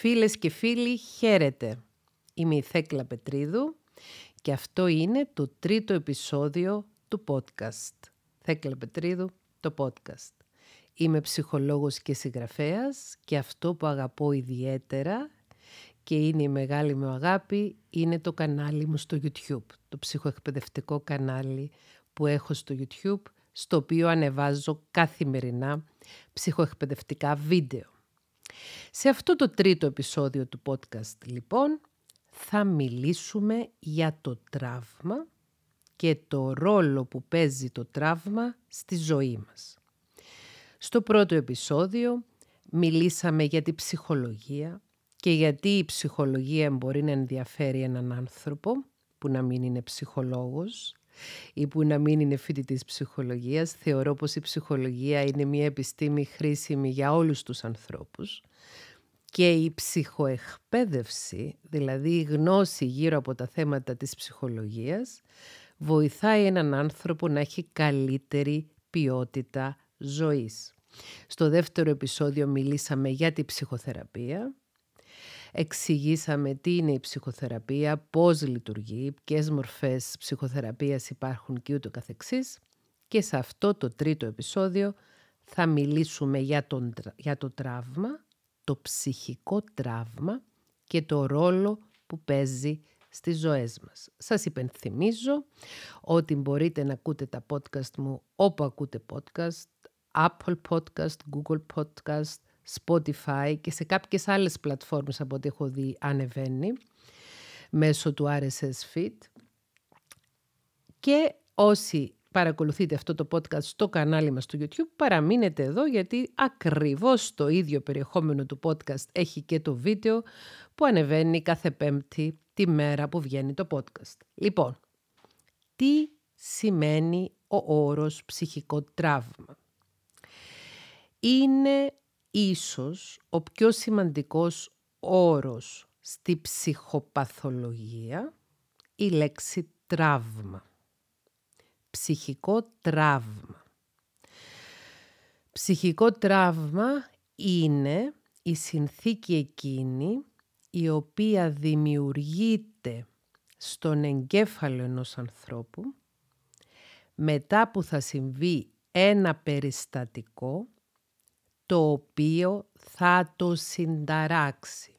Φίλες και φίλοι, χαίρετε. Είμαι η Θέκλα Πετρίδου και αυτό είναι το τρίτο επεισόδιο του podcast. Θέκλα Πετρίδου, το podcast. Είμαι ψυχολόγος και συγγραφέας και αυτό που αγαπώ ιδιαίτερα και είναι η μεγάλη μου αγάπη είναι το κανάλι μου στο YouTube. Το ψυχοεκπαιδευτικό κανάλι που έχω στο YouTube, στο οποίο ανεβάζω καθημερινά ψυχοεκπαιδευτικά βίντεο. Σε αυτό το τρίτο επεισόδιο του podcast λοιπόν θα μιλήσουμε για το τραύμα και το ρόλο που παίζει το τραύμα στη ζωή μας. Στο πρώτο επεισόδιο μιλήσαμε για τη ψυχολογία και γιατί η ψυχολογία μπορεί να ενδιαφέρει έναν άνθρωπο που να μην είναι ψυχολόγος ή που να μην είναι φοιτητής ψυχολογίας. Θεωρώ πως η ψυχολογία είναι μια επιστήμη χρήσιμη για όλους τους ανθρώπους και η ψυχοεκπαίδευση, δηλαδή η γνώση γύρω από τα θέματα της ψυχολογίας, βοηθάει έναν άνθρωπο να έχει καλύτερη ποιότητα ζωής. Στο δεύτερο επεισόδιο μιλήσαμε για τη ψυχοθεραπεία Εξηγήσαμε τι είναι η ψυχοθεραπεία, πώς λειτουργεί, ποιες μορφές ψυχοθεραπείας υπάρχουν και ούτω καθεξής. Και σε αυτό το τρίτο επεισόδιο θα μιλήσουμε για, τον, για το τραύμα, το ψυχικό τραύμα και το ρόλο που παίζει στις ζωές μας. Σας υπενθυμίζω ότι μπορείτε να ακούτε τα podcast μου όπου ακούτε podcast, Apple Podcast, Google Podcast, Spotify και σε κάποιες άλλες πλατφόρμες από ό,τι έχω δει ανεβαίνει μέσω του RSS Feed. Και όσοι παρακολουθείτε αυτό το podcast στο κανάλι μας στο YouTube, παραμείνετε εδώ γιατί ακριβώς το ίδιο περιεχόμενο του podcast έχει και το βίντεο που ανεβαίνει κάθε πέμπτη τη μέρα που βγαίνει το podcast. Λοιπόν, τι σημαίνει ο όρος ψυχικό τραύμα. Είναι ίσως ο πιο σημαντικός όρος στη ψυχοπαθολογία η λέξη τραύμα. Ψυχικό τραύμα. Ψυχικό τραύμα είναι η συνθήκη εκείνη η οποία δημιουργείται στον εγκέφαλο ενός ανθρώπου μετά που θα συμβεί ένα περιστατικό το οποίο θα το συνταράξει.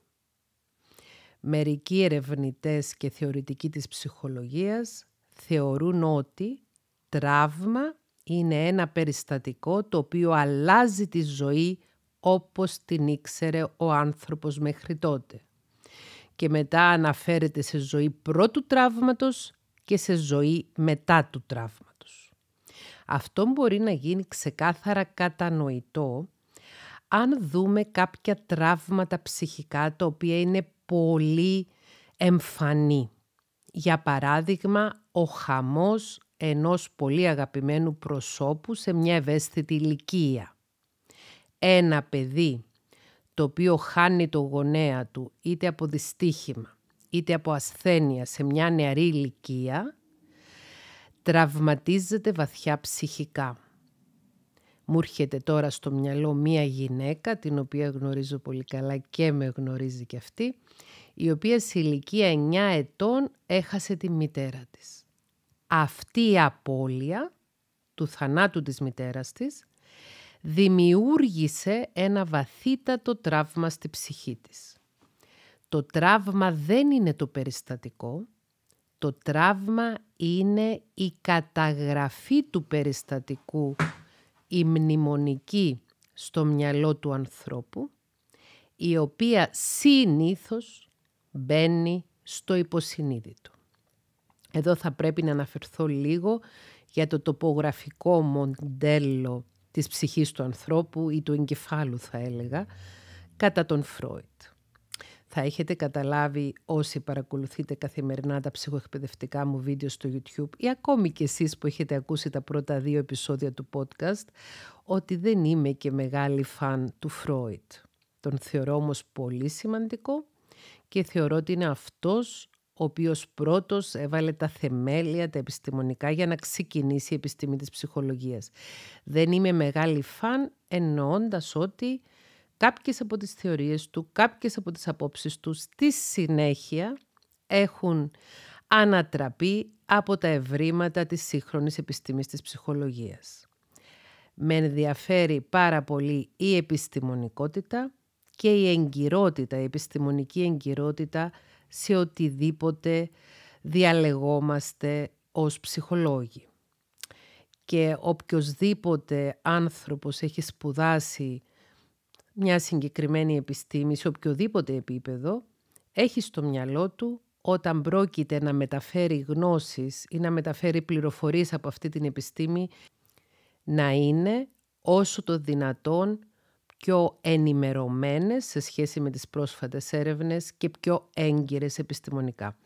Μερικοί ερευνητές και θεωρητικοί της ψυχολογίας θεωρούν ότι τραύμα είναι ένα περιστατικό το οποίο αλλάζει τη ζωή όπως την ήξερε ο άνθρωπος μέχρι τότε και μετά αναφέρεται σε ζωή πρώτου τραύματος και σε ζωή μετά του τραύματος. Αυτό μπορεί να γίνει ξεκάθαρα κατανοητό αν δούμε κάποια τραύματα ψυχικά τα οποία είναι πολύ εμφανή. Για παράδειγμα, ο χαμός ενός πολύ αγαπημένου προσώπου σε μια ευαίσθητη ηλικία. Ένα παιδί το οποίο χάνει το γονέα του είτε από δυστύχημα είτε από ασθένεια σε μια νεαρή ηλικία, τραυματίζεται βαθιά ψυχικά μου έρχεται τώρα στο μυαλό μία γυναίκα, την οποία γνωρίζω πολύ καλά και με γνωρίζει και αυτή, η οποία σε ηλικία 9 ετών έχασε τη μητέρα της. Αυτή η απώλεια του θανάτου της μητέρας της δημιούργησε ένα βαθύτατο τραύμα στη ψυχή της. Το τραύμα δεν είναι το περιστατικό, το τραύμα είναι η καταγραφή του περιστατικού η μνημονική στο μυαλό του ανθρώπου, η οποία συνήθως μπαίνει στο υποσυνείδητο. Εδώ θα πρέπει να αναφερθώ λίγο για το τοπογραφικό μοντέλο της ψυχής του ανθρώπου ή του εγκεφάλου θα έλεγα, κατά τον Φρόιτ. Θα έχετε καταλάβει όσοι παρακολουθείτε καθημερινά τα ψυχοεκπαιδευτικά μου βίντεο στο YouTube ή ακόμη και εσείς που έχετε ακούσει τα πρώτα δύο επεισόδια του podcast ότι δεν είμαι και μεγάλη φαν του Φρόιτ. Τον θεωρώ όμως πολύ σημαντικό και θεωρώ ότι είναι αυτός ο οποίος πρώτος έβαλε τα θεμέλια, τα επιστημονικά, για να ξεκινήσει η επιστήμη της ψυχολογίας. Δεν είμαι μεγάλη φαν εννοώντας ότι κάποιες από τις θεωρίες του, κάποιες από τις απόψεις του, στη συνέχεια έχουν ανατραπεί από τα ευρήματα της σύγχρονης επιστήμης της ψυχολογίας. Με ενδιαφέρει πάρα πολύ η επιστημονικότητα και η εγκυρότητα, η επιστημονική εγκυρότητα σε οτιδήποτε διαλεγόμαστε ως ψυχολόγοι. Και οποιοδήποτε άνθρωπος έχει σπουδάσει μια συγκεκριμένη επιστήμη σε οποιοδήποτε επίπεδο έχει στο μυαλό του όταν πρόκειται να μεταφέρει γνώσεις ή να μεταφέρει πληροφορίες από αυτή την επιστήμη να είναι όσο το δυνατόν πιο ενημερωμένες σε σχέση με τις πρόσφατες έρευνες και πιο έγκυρες επιστημονικά.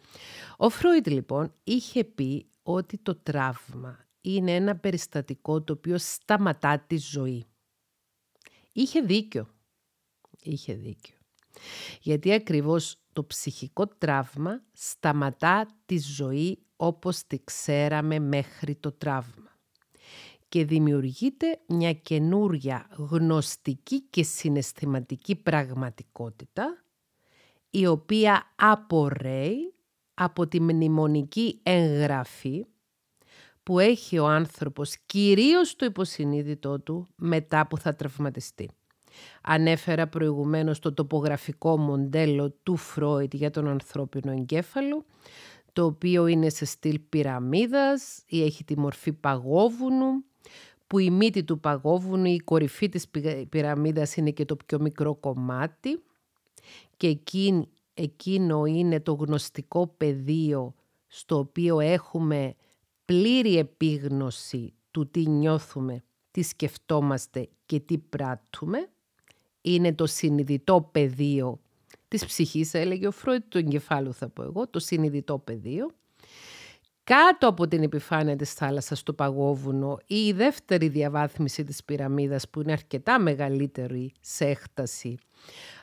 Ο Φρόιτ λοιπόν είχε πει ότι το τραύμα είναι ένα περιστατικό το οποίο σταματά τη ζωή. Είχε δίκιο. Είχε δίκιο. Γιατί ακριβώς το ψυχικό τραύμα σταματά τη ζωή όπως τη ξέραμε μέχρι το τραύμα και δημιουργείται μια καινούρια γνωστική και συναισθηματική πραγματικότητα η οποία απορρέει από τη μνημονική εγγραφή που έχει ο άνθρωπος κυρίως το υποσυνείδητό του μετά που θα τραυματιστεί. Ανέφερα προηγουμένως το τοπογραφικό μοντέλο του Φρόιτ για τον ανθρώπινο εγκέφαλο, το οποίο είναι σε στυλ πυραμίδας ή έχει τη μορφή παγόβουνου, που η μύτη του παγόβουνου, η κορυφή της πυραμίδας είναι και το πιο μικρό κομμάτι και εκείνο είναι το γνωστικό πεδίο στο οποίο έχουμε πλήρη επίγνωση του τι νιώθουμε, τι σκεφτόμαστε και τι πράττουμε είναι το συνειδητό πεδίο της ψυχής, έλεγε ο Φρόιτ, του εγκεφάλου θα πω εγώ, το συνειδητό πεδίο. Κάτω από την επιφάνεια της θάλασσας του Παγόβουνο ή η δεύτερη διαβάθμιση της πυραμίδας που είναι αρκετά μεγαλύτερη σε έκταση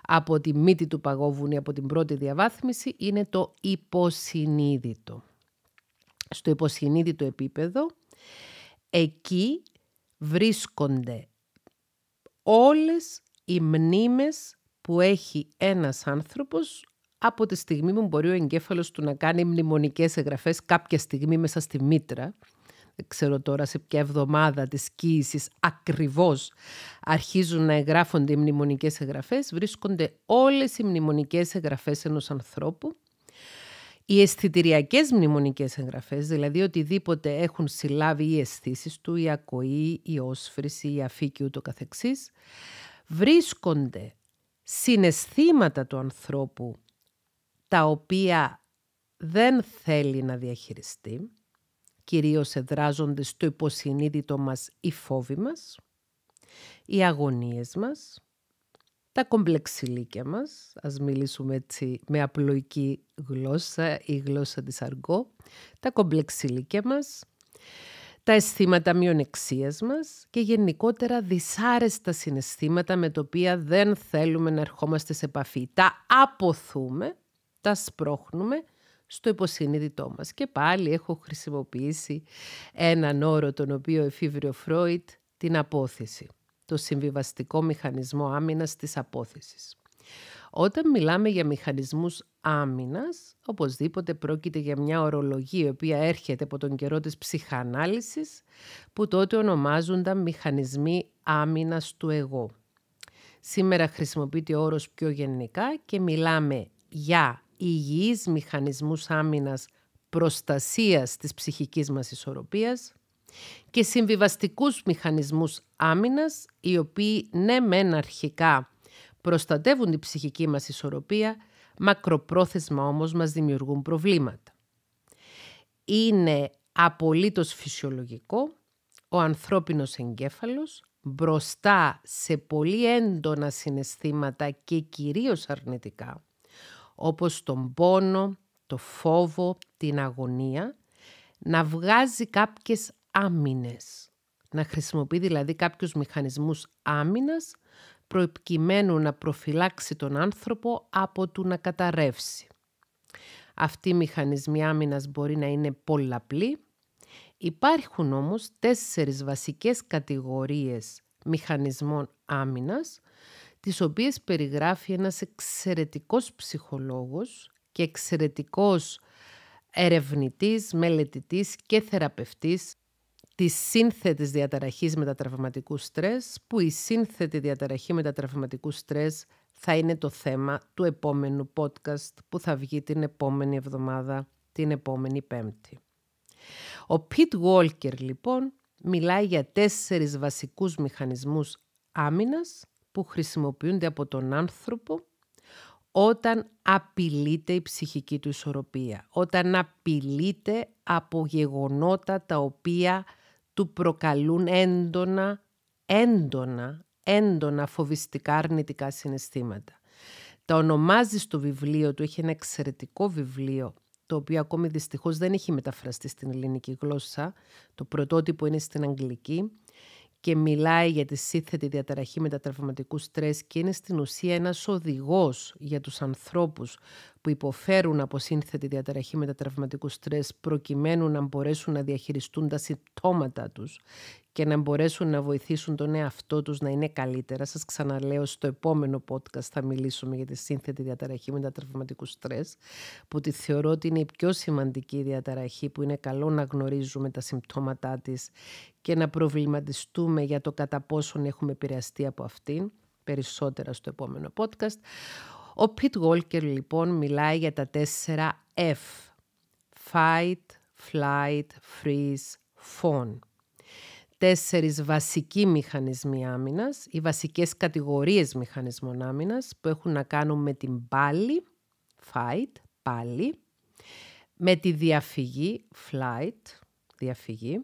από τη μύτη του Παγόβουνου από την πρώτη διαβάθμιση είναι το υποσυνείδητο. Στο υποσυνείδητο επίπεδο εκεί βρίσκονται όλες οι μνήμες που έχει ένας άνθρωπος από τη στιγμή που μπορεί ο εγκέφαλος του να κάνει μνημονικές εγγραφές κάποια στιγμή μέσα στη μήτρα. Δεν ξέρω τώρα σε ποια εβδομάδα της κοίησης ακριβώς αρχίζουν να εγγράφονται οι μνημονικές εγγραφές. Βρίσκονται όλες οι μνημονικές εγγραφές ενός ανθρώπου. Οι αισθητηριακές μνημονικές εγγραφές, δηλαδή οτιδήποτε έχουν συλλάβει οι αισθήσεις του, η ακοή, η όσφρηση, η αφήκη ούτω καθεξής, βρίσκονται συναισθήματα του ανθρώπου τα οποία δεν θέλει να διαχειριστεί, κυρίως εδράζονται στο υποσυνείδητο μας οι φόβοι μας, οι αγωνίες μας, τα κομπλεξιλίκια μας, ας μιλήσουμε έτσι με απλοϊκή γλώσσα ή γλώσσα της αργό, τα κομπλεξιλίκια μας, τα αισθήματα μειονεξίας μας και γενικότερα δυσάρεστα συναισθήματα με τα οποία δεν θέλουμε να ερχόμαστε σε επαφή. Τα αποθούμε, τα σπρώχνουμε στο υποσυνείδητό μας. Και πάλι έχω χρησιμοποιήσει έναν όρο τον οποίο εφήβρει ο Φρόιτ, την απόθεση. Το συμβιβαστικό μηχανισμό άμυνας της απόθεσης. Όταν μιλάμε για μηχανισμούς άμυνας, οπωσδήποτε πρόκειται για μια ορολογία η οποία έρχεται από τον καιρό της ψυχανάλυσης, που τότε ονομάζονταν μηχανισμοί άμυνας του εγώ. Σήμερα χρησιμοποιείται ο όρος πιο γενικά και μιλάμε για υγιείς μηχανισμούς άμυνας προστασίας της ψυχικής μας ισορροπίας και συμβιβαστικούς μηχανισμούς άμυνας, οι οποίοι ναι μεν αρχικά προστατεύουν την ψυχική μας ισορροπία, μακροπρόθεσμα όμως μας δημιουργούν προβλήματα. Είναι απολύτως φυσιολογικό ο ανθρώπινος εγκέφαλος μπροστά σε πολύ έντονα συναισθήματα και κυρίως αρνητικά, όπως τον πόνο, το φόβο, την αγωνία, να βγάζει κάποιες άμυνες. Να χρησιμοποιεί δηλαδή κάποιους μηχανισμούς άμυνας προκειμένου να προφυλάξει τον άνθρωπο από του να καταρρεύσει. Αυτοί οι μηχανισμοί άμυνας μπορεί να είναι πολλαπλοί. Υπάρχουν όμως τέσσερις βασικές κατηγορίες μηχανισμών άμυνας, τις οποίες περιγράφει ένας εξαιρετικός ψυχολόγος και εξαιρετικός ερευνητής, μελετητής και θεραπευτής Της σύνθετης διαταραχής μετατραυματικού στρες, που η σύνθετη διαταραχή μετατραυματικού στρες θα είναι το θέμα του επόμενου podcast που θα βγει την επόμενη εβδομάδα, την επόμενη Πέμπτη. Ο Πιτ Walker λοιπόν μιλάει για τέσσερις βασικούς μηχανισμούς άμυνας που χρησιμοποιούνται από τον άνθρωπο όταν απειλείται η ψυχική του ισορροπία, όταν απειλείται από γεγονότα τα οποία του προκαλούν έντονα, έντονα, έντονα φοβιστικά αρνητικά συναισθήματα. Τα ονομάζει στο βιβλίο του, έχει ένα εξαιρετικό βιβλίο, το οποίο ακόμη δυστυχώς δεν έχει μεταφραστεί στην ελληνική γλώσσα. Το πρωτότυπο είναι στην αγγλική και μιλάει για τη σύνθετη διαταραχή μετατραυματικού στρες και είναι στην ουσία ένας οδηγός για τους ανθρώπους που υποφέρουν από σύνθετη διαταραχή μετατραυματικού στρες προκειμένου να μπορέσουν να διαχειριστούν τα συμπτώματα τους και να μπορέσουν να βοηθήσουν τον εαυτό τους να είναι καλύτερα. Σας ξαναλέω, στο επόμενο podcast θα μιλήσουμε για τη σύνθετη διαταραχή μετατραυματικού στρες, που τη θεωρώ ότι είναι η πιο σημαντική διαταραχή που είναι καλό να γνωρίζουμε τα συμπτώματά της και να προβληματιστούμε για το κατά πόσον έχουμε επηρεαστεί από αυτήν περισσότερα στο επόμενο podcast. Ο Πιτ Γόλκερ λοιπόν μιλάει για τα τέσσερα F. Fight, Flight, Freeze, Phone. Τέσσερις βασικοί μηχανισμοί άμυνας, οι βασικές κατηγορίες μηχανισμών άμυνας που έχουν να κάνουν με την πάλι, fight, πάλι, με τη διαφυγή, flight, διαφυγή,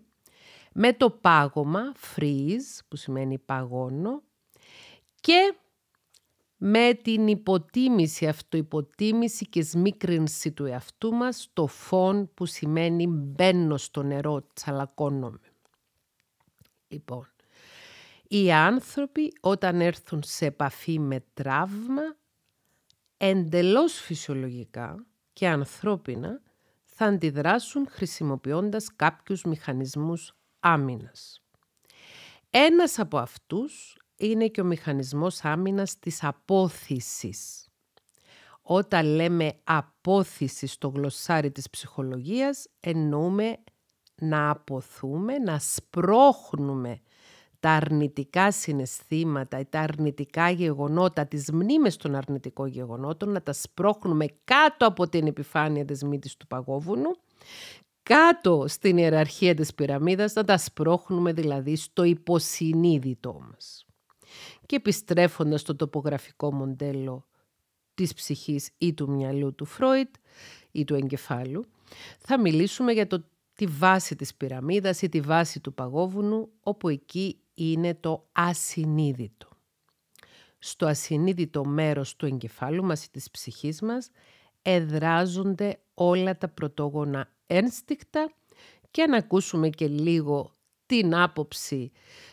με το πάγωμα, freeze, που σημαίνει παγώνο, και με την υποτίμηση, αυτοϋποτίμηση και σμίκρυνση του εαυτού μας, το φων που σημαίνει μπαίνω στο νερό, τσαλακώνομαι. Λοιπόν, οι άνθρωποι όταν έρθουν σε επαφή με τραύμα, εντελώς φυσιολογικά και ανθρώπινα, θα αντιδράσουν χρησιμοποιώντας κάποιους μηχανισμούς άμυνας. Ένας από αυτούς είναι και ο μηχανισμός άμυνας της απόθυσης. Όταν λέμε απόθυση στο γλωσσάρι της ψυχολογίας, εννοούμε να αποθούμε, να σπρώχνουμε τα αρνητικά συναισθήματα τα αρνητικά γεγονότα, τις μνήμες των αρνητικών γεγονότων, να τα σπρώχνουμε κάτω από την επιφάνεια της μύτης του παγόβουνου, κάτω στην ιεραρχία της πυραμίδας, να τα σπρώχνουμε δηλαδή στο υποσυνείδητό μας και επιστρέφοντας στο τοπογραφικό μοντέλο της ψυχής ή του μυαλού του Φρόιτ ή του εγκεφάλου, θα μιλήσουμε για το, τη βάση της πυραμίδας ή τη βάση του παγόβουνου, όπου εκεί είναι το ασυνείδητο. Στο ασυνείδητο μέρος του εγκεφάλου μας ή της ψυχής μας εδράζονται όλα τα πρωτόγωνα ένστικτα και αν ακούσουμε και λίγο την άποψη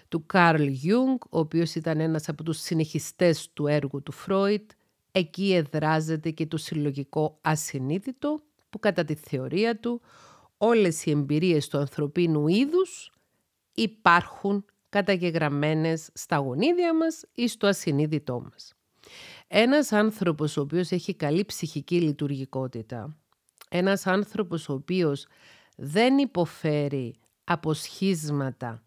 του Καρλ Γιούγκ, ο οποίος ήταν ένας από τους συνεχιστές του έργου του Φρόιτ, εκεί εδράζεται και το συλλογικό ασυνείδητο που κατά τη θεωρία του όλες οι εμπειρίες του ανθρωπίνου είδους υπάρχουν καταγεγραμμένες στα γονίδια μας ή στο ασυνείδητό μας. Ένας άνθρωπος ο οποίος έχει καλή ψυχική λειτουργικότητα, ένας άνθρωπος ο οποίος δεν υποφέρει αποσχίσματα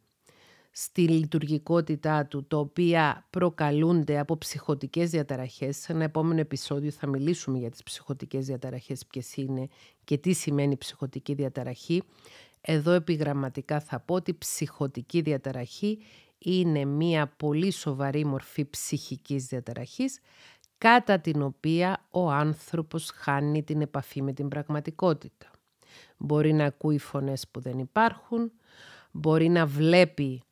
στη λειτουργικότητά του, τα οποία προκαλούνται από ψυχοτικές διαταραχές. Σε ένα επόμενο επεισόδιο θα μιλήσουμε για τις ψυχοτικές διαταραχές, ποιες είναι και τι σημαίνει ψυχοτική διαταραχή. Εδώ επιγραμματικά θα πω ότι ψυχοτική διαταραχή είναι μία πολύ σοβαρή μορφή ψυχικής διαταραχής, κατά την οποία ο άνθρωπος χάνει την επαφή με την πραγματικότητα. Μπορεί να ακούει φωνές που δεν υπάρχουν, μπορεί να βλέπει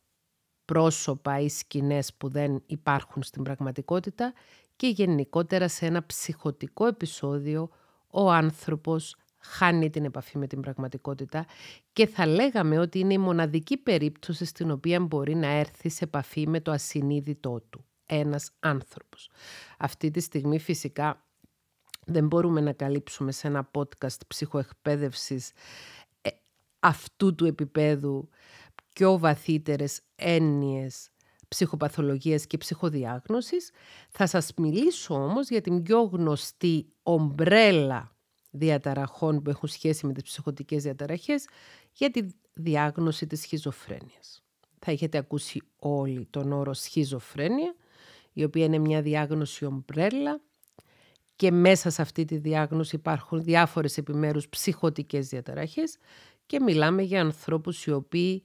πρόσωπα ή σκηνές που δεν υπάρχουν στην πραγματικότητα και γενικότερα σε ένα ψυχοτικό επεισόδιο ο άνθρωπος χάνει την επαφή με την πραγματικότητα και θα λέγαμε ότι είναι η μοναδική περίπτωση στην οποία μπορεί να έρθει σε επαφή με το ασυνείδητό του ένας άνθρωπος. Αυτή τη στιγμή φυσικά δεν μπορούμε να καλύψουμε σε ένα podcast ψυχοεκπαίδευσης ε, αυτού του επίπεδου πιο βαθύτερες έννοιες ψυχοπαθολογίας και ψυχοδιάγνωσης. Θα σας μιλήσω όμως για την πιο γνωστή ομπρέλα διαταραχών που έχουν σχέση με τις ψυχοτικές διαταραχές για τη διάγνωση της σχιζοφρένειας. Θα έχετε ακούσει όλοι τον όρο σχιζοφρένεια, η οποία είναι μια διάγνωση ομπρέλα και μέσα σε αυτή τη διάγνωση υπάρχουν διάφορες επιμέρους ψυχοτικές διαταραχές και μιλάμε για ανθρώπους οι οποίοι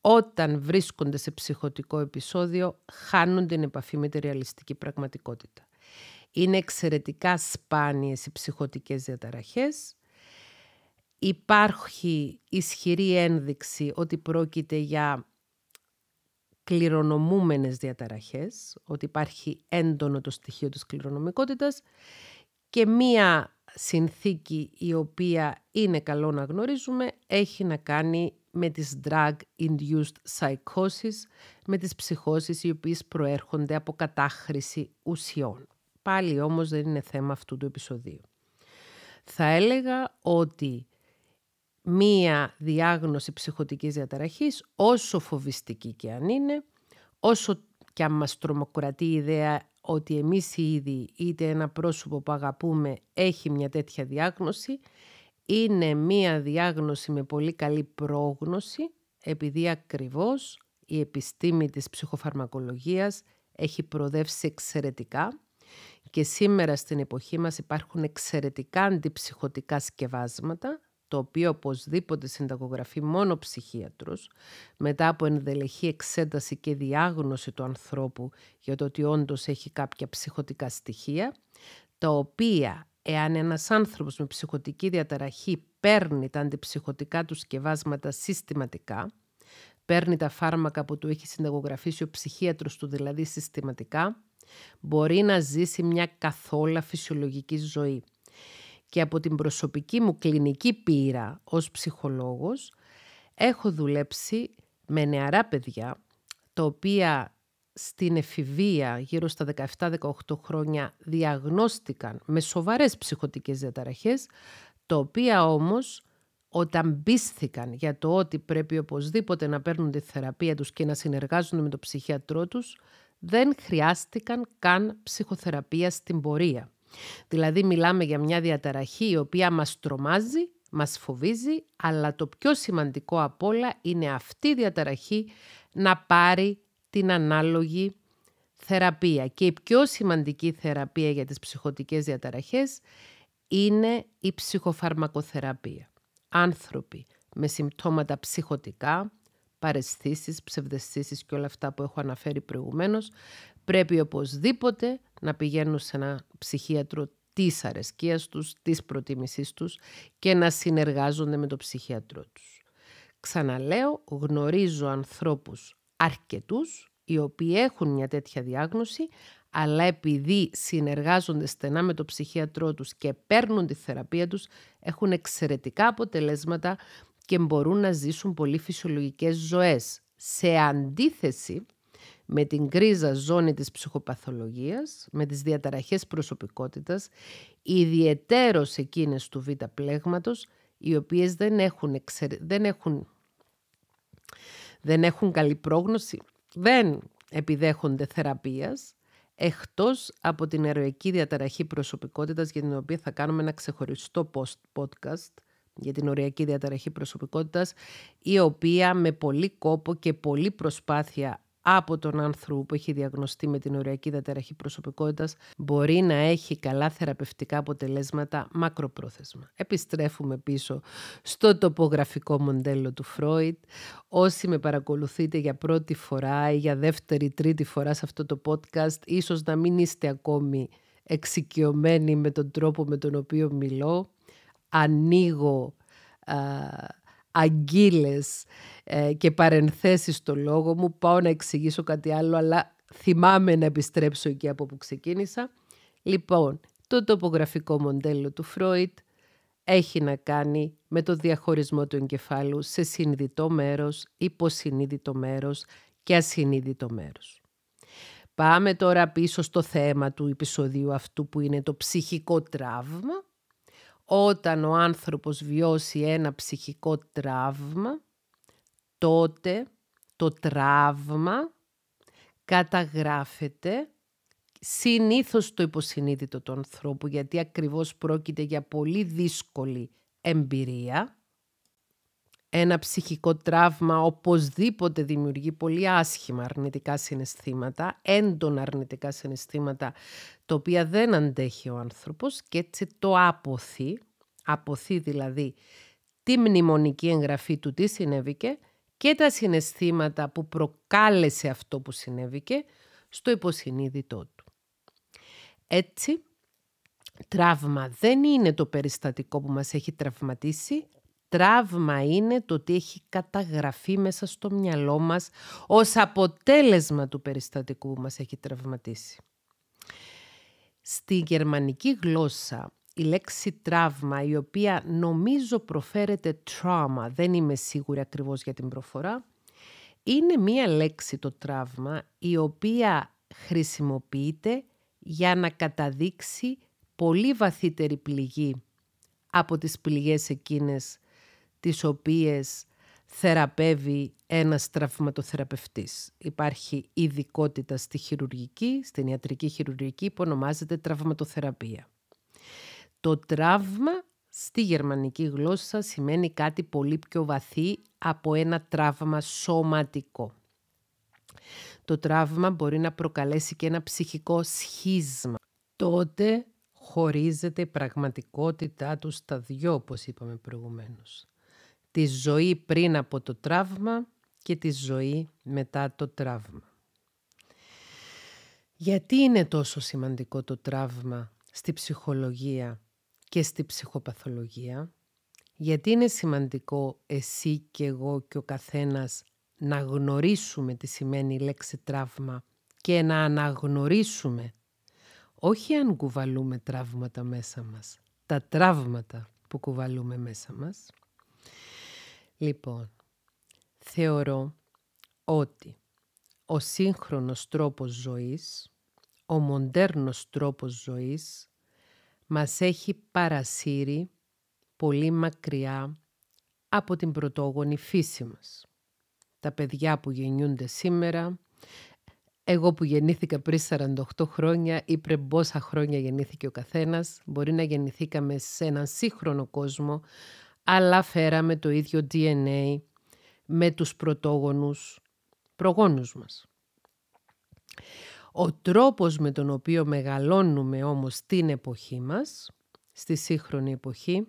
όταν βρίσκονται σε ψυχοτικό επεισόδιο χάνουν την επαφή με τη ρεαλιστική πραγματικότητα. Είναι εξαιρετικά σπάνιες οι ψυχοτικές διαταραχές. Υπάρχει ισχυρή ένδειξη ότι πρόκειται για κληρονομούμενες διαταραχές, ότι υπάρχει έντονο το στοιχείο της κληρονομικότητας και μία συνθήκη η οποία είναι καλό να γνωρίζουμε έχει να κάνει με τις drug-induced psychosis, με τις ψυχώσεις οι οποίες προέρχονται από κατάχρηση ουσιών. Πάλι όμως δεν είναι θέμα αυτού του επεισοδίου. Θα έλεγα ότι μία διάγνωση ψυχοτικής διαταραχής, όσο φοβιστική και αν είναι, όσο και αν μας τρομοκρατεί η ιδέα ότι εμείς ήδη είτε ένα πρόσωπο που αγαπούμε έχει μια τέτοια διάγνωση, είναι μία διάγνωση με πολύ καλή πρόγνωση, επειδή ακριβώς η επιστήμη της ψυχοφαρμακολογίας έχει προοδεύσει εξαιρετικά και σήμερα στην εποχή μας υπάρχουν εξαιρετικά αντιψυχωτικά σκευάσματα το οποίο οπωσδήποτε συνταγογραφεί μόνο ψυχίατρος, μετά από ενδελεχή εξέταση και διάγνωση του ανθρώπου για το ότι όντως έχει κάποια ψυχοτικά στοιχεία, τα οποία εάν ένας άνθρωπος με ψυχοτική διαταραχή παίρνει τα αντιψυχοτικά του σκευάσματα συστηματικά, παίρνει τα φάρμακα που του έχει συνταγογραφήσει ο ψυχίατρος του δηλαδή συστηματικά, μπορεί να ζήσει μια καθόλα φυσιολογική ζωή και από την προσωπική μου κλινική πείρα ως ψυχολόγος έχω δουλέψει με νεαρά παιδιά τα οποία στην εφηβεία γύρω στα 17-18 χρόνια διαγνώστηκαν με σοβαρές ψυχοτικές διαταραχές τα οποία όμως όταν πίστηκαν για το ότι πρέπει οπωσδήποτε να παίρνουν τη θεραπεία τους και να συνεργάζονται με τον ψυχιατρό τους δεν χρειάστηκαν καν ψυχοθεραπεία στην πορεία. Δηλαδή μιλάμε για μια διαταραχή η οποία μας τρομάζει, μας φοβίζει, αλλά το πιο σημαντικό απ' όλα είναι αυτή η διαταραχή να πάρει την ανάλογη θεραπεία. Και η πιο σημαντική θεραπεία για τις ψυχοτικές διαταραχές είναι η ψυχοφαρμακοθεραπεία. Άνθρωποι με συμπτώματα ψυχοτικά, παρεσθήσεις, ψευδεστήσεις και όλα αυτά που έχω αναφέρει προηγουμένως, πρέπει οπωσδήποτε να πηγαίνουν σε ένα ψυχίατρο της αρεσκίας τους, της προτίμησής τους και να συνεργάζονται με τον ψυχίατρο τους. Ξαναλέω, γνωρίζω ανθρώπους αρκετούς οι οποίοι έχουν μια τέτοια διάγνωση, αλλά επειδή συνεργάζονται στενά με τον ψυχίατρό τους και παίρνουν τη θεραπεία τους, έχουν εξαιρετικά αποτελέσματα και μπορούν να ζήσουν πολύ φυσιολογικές ζωές. Σε αντίθεση με την κρίζα ζώνη της ψυχοπαθολογίας, με τις διαταραχές προσωπικότητας, ιδιαιτέρως εκείνες του β' πλέγματος, οι οποίες δεν έχουν, δεν έχουν... δεν έχουν καλή πρόγνωση, δεν επιδέχονται θεραπείας, εκτός από την ερωική διαταραχή προσωπικότητας για την οποία θα κάνουμε ένα ξεχωριστό podcast για την οριακή διαταραχή προσωπικότητας η οποία με πολύ κόπο και πολλή προσπάθεια από τον άνθρωπο που έχει διαγνωστεί με την οριακή διαταραχή προσωπικότητας μπορεί να έχει καλά θεραπευτικά αποτελέσματα μακροπρόθεσμα. Επιστρέφουμε πίσω στο τοπογραφικό μοντέλο του Φρόιτ. Όσοι με παρακολουθείτε για πρώτη φορά ή για δεύτερη, τρίτη φορά σε αυτό το podcast, ίσως να μην είστε ακόμη εξοικειωμένοι με τον τρόπο με τον οποίο μιλώ. Ανοίγω αγκύλες ε, και παρενθέσεις στο λόγο μου. Πάω να εξηγήσω κάτι άλλο, αλλά θυμάμαι να επιστρέψω εκεί από που ξεκίνησα. Λοιπόν, το τοπογραφικό μοντέλο του Φρόιτ έχει να κάνει με το διαχωρισμό του εγκεφάλου σε συνειδητό μέρος, υποσυνείδητο μέρος και ασυνείδητο μέρος. Πάμε τώρα πίσω στο θέμα του επεισοδίου αυτού που είναι το ψυχικό τραύμα όταν ο άνθρωπος βιώσει ένα ψυχικό τραύμα, τότε το τραύμα καταγράφεται συνήθως το υποσυνείδητο του ανθρώπου, γιατί ακριβώς πρόκειται για πολύ δύσκολη εμπειρία ένα ψυχικό τραύμα οπωσδήποτε δημιουργεί πολύ άσχημα αρνητικά συναισθήματα, έντονα αρνητικά συναισθήματα, τα οποία δεν αντέχει ο άνθρωπος και έτσι το αποθεί, αποθεί δηλαδή τη μνημονική εγγραφή του τι συνέβηκε και τα συναισθήματα που προκάλεσε αυτό που συνέβηκε στο υποσυνείδητό του. Έτσι, τραύμα δεν είναι το περιστατικό που μας έχει τραυματίσει, τραύμα είναι το ότι έχει καταγραφεί μέσα στο μυαλό μας ως αποτέλεσμα του περιστατικού που μας έχει τραυματίσει. Στη γερμανική γλώσσα η λέξη τραύμα, η οποία νομίζω προφέρεται trauma, δεν είμαι σίγουρη ακριβώς για την προφορά, είναι μία λέξη το τραύμα η οποία χρησιμοποιείται για να καταδείξει πολύ βαθύτερη πληγή από τις πληγές εκείνες τις οποίες θεραπεύει ένας τραυματοθεραπευτής. Υπάρχει ειδικότητα στη χειρουργική, στην ιατρική χειρουργική που ονομάζεται τραυματοθεραπεία. Το τραύμα στη γερμανική γλώσσα σημαίνει κάτι πολύ πιο βαθύ από ένα τραύμα σωματικό. Το τραύμα μπορεί να προκαλέσει και ένα ψυχικό σχίσμα. Τότε χωρίζεται η πραγματικότητά του στα δυο, όπως είπαμε προηγουμένως τη ζωή πριν από το τραύμα και τη ζωή μετά το τραύμα. Γιατί είναι τόσο σημαντικό το τραύμα στη ψυχολογία και στη ψυχοπαθολογία. Γιατί είναι σημαντικό εσύ και εγώ και ο καθένας να γνωρίσουμε τι σημαίνει η λέξη τραύμα και να αναγνωρίσουμε. Όχι αν κουβαλούμε τραύματα μέσα μας. Τα τραύματα που κουβαλούμε μέσα μας. Λοιπόν, θεωρώ ότι ο σύγχρονος τρόπος ζωής, ο μοντέρνος τρόπος ζωής, μας έχει παρασύρει πολύ μακριά από την πρωτόγονη φύση μας. Τα παιδιά που γεννιούνται σήμερα, εγώ που γεννήθηκα πριν 48 χρόνια ή πριν πόσα χρόνια γεννήθηκε ο καθένας, μπορεί να γεννηθήκαμε σε έναν σύγχρονο κόσμο, αλλά φέραμε το ίδιο DNA με τους πρωτόγονους προγόνους μας. Ο τρόπος με τον οποίο μεγαλώνουμε όμως την εποχή μας, στη σύγχρονη εποχή,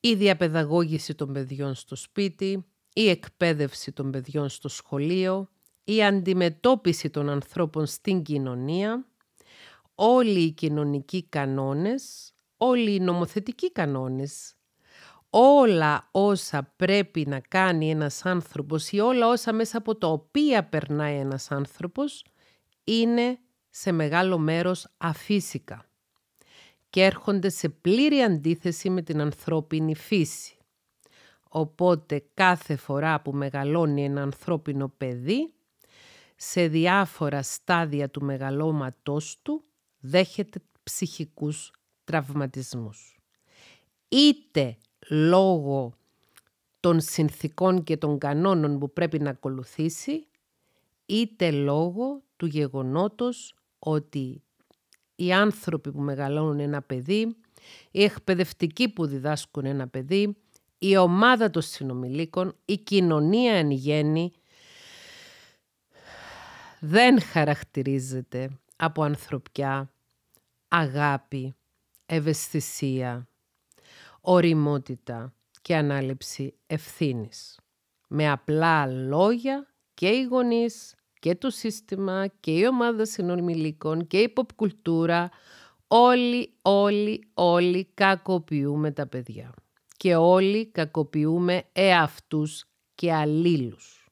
η διαπαιδαγώγηση των παιδιών στο σπίτι, η εκπαίδευση των παιδιών στο σχολείο, η αντιμετώπιση των ανθρώπων στην κοινωνία, όλοι οι κοινωνικοί κανόνες, όλοι οι νομοθετικοί κανόνες όλα όσα πρέπει να κάνει ένας άνθρωπος ή όλα όσα μέσα από τα οποία περνάει ένας άνθρωπος είναι σε μεγάλο μέρος αφύσικα και έρχονται σε πλήρη αντίθεση με την ανθρώπινη φύση. Οπότε κάθε φορά που μεγαλώνει ένα ανθρώπινο παιδί, σε διάφορα στάδια του μεγαλώματός του δέχεται ψυχικούς τραυματισμούς. Είτε λόγω των συνθήκων και των κανόνων που πρέπει να ακολουθήσει, είτε λόγω του γεγονότος ότι οι άνθρωποι που μεγαλώνουν ένα παιδί, οι εκπαιδευτικοί που διδάσκουν ένα παιδί, η ομάδα των συνομιλίκων, η κοινωνία εν γέννη, δεν χαρακτηρίζεται από ανθρωπιά, αγάπη, ευαισθησία, οριμότητα και ανάληψη ευθύνης. Με απλά λόγια και οι γονείς και το σύστημα και η ομάδα συνομιλικών και η ποπκουλτούρα όλοι, όλοι, όλοι κακοποιούμε τα παιδιά. Και όλοι κακοποιούμε εαυτούς και αλλήλους.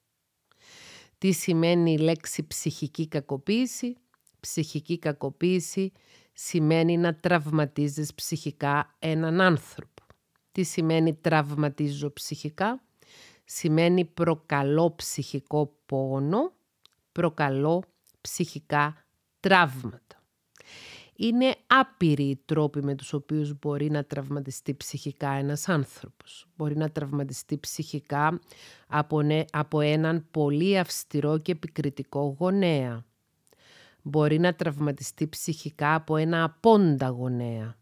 Τι σημαίνει η λέξη ψυχική κακοποίηση? Ψυχική κακοποίηση σημαίνει να τραυματίζεις ψυχικά έναν άνθρωπο. Τι σημαίνει τραυματίζω ψυχικά. Σημαίνει προκαλώ ψυχικό πόνο, προκαλώ ψυχικά τραύματα. Είναι άπειροι οι τρόποι με τους οποίους μπορεί να τραυματιστεί ψυχικά ένας άνθρωπος. Μπορεί να τραυματιστεί ψυχικά από, από έναν πολύ αυστηρό και επικριτικό γονέα. Μπορεί να τραυματιστεί ψυχικά από ένα απόντα γονέα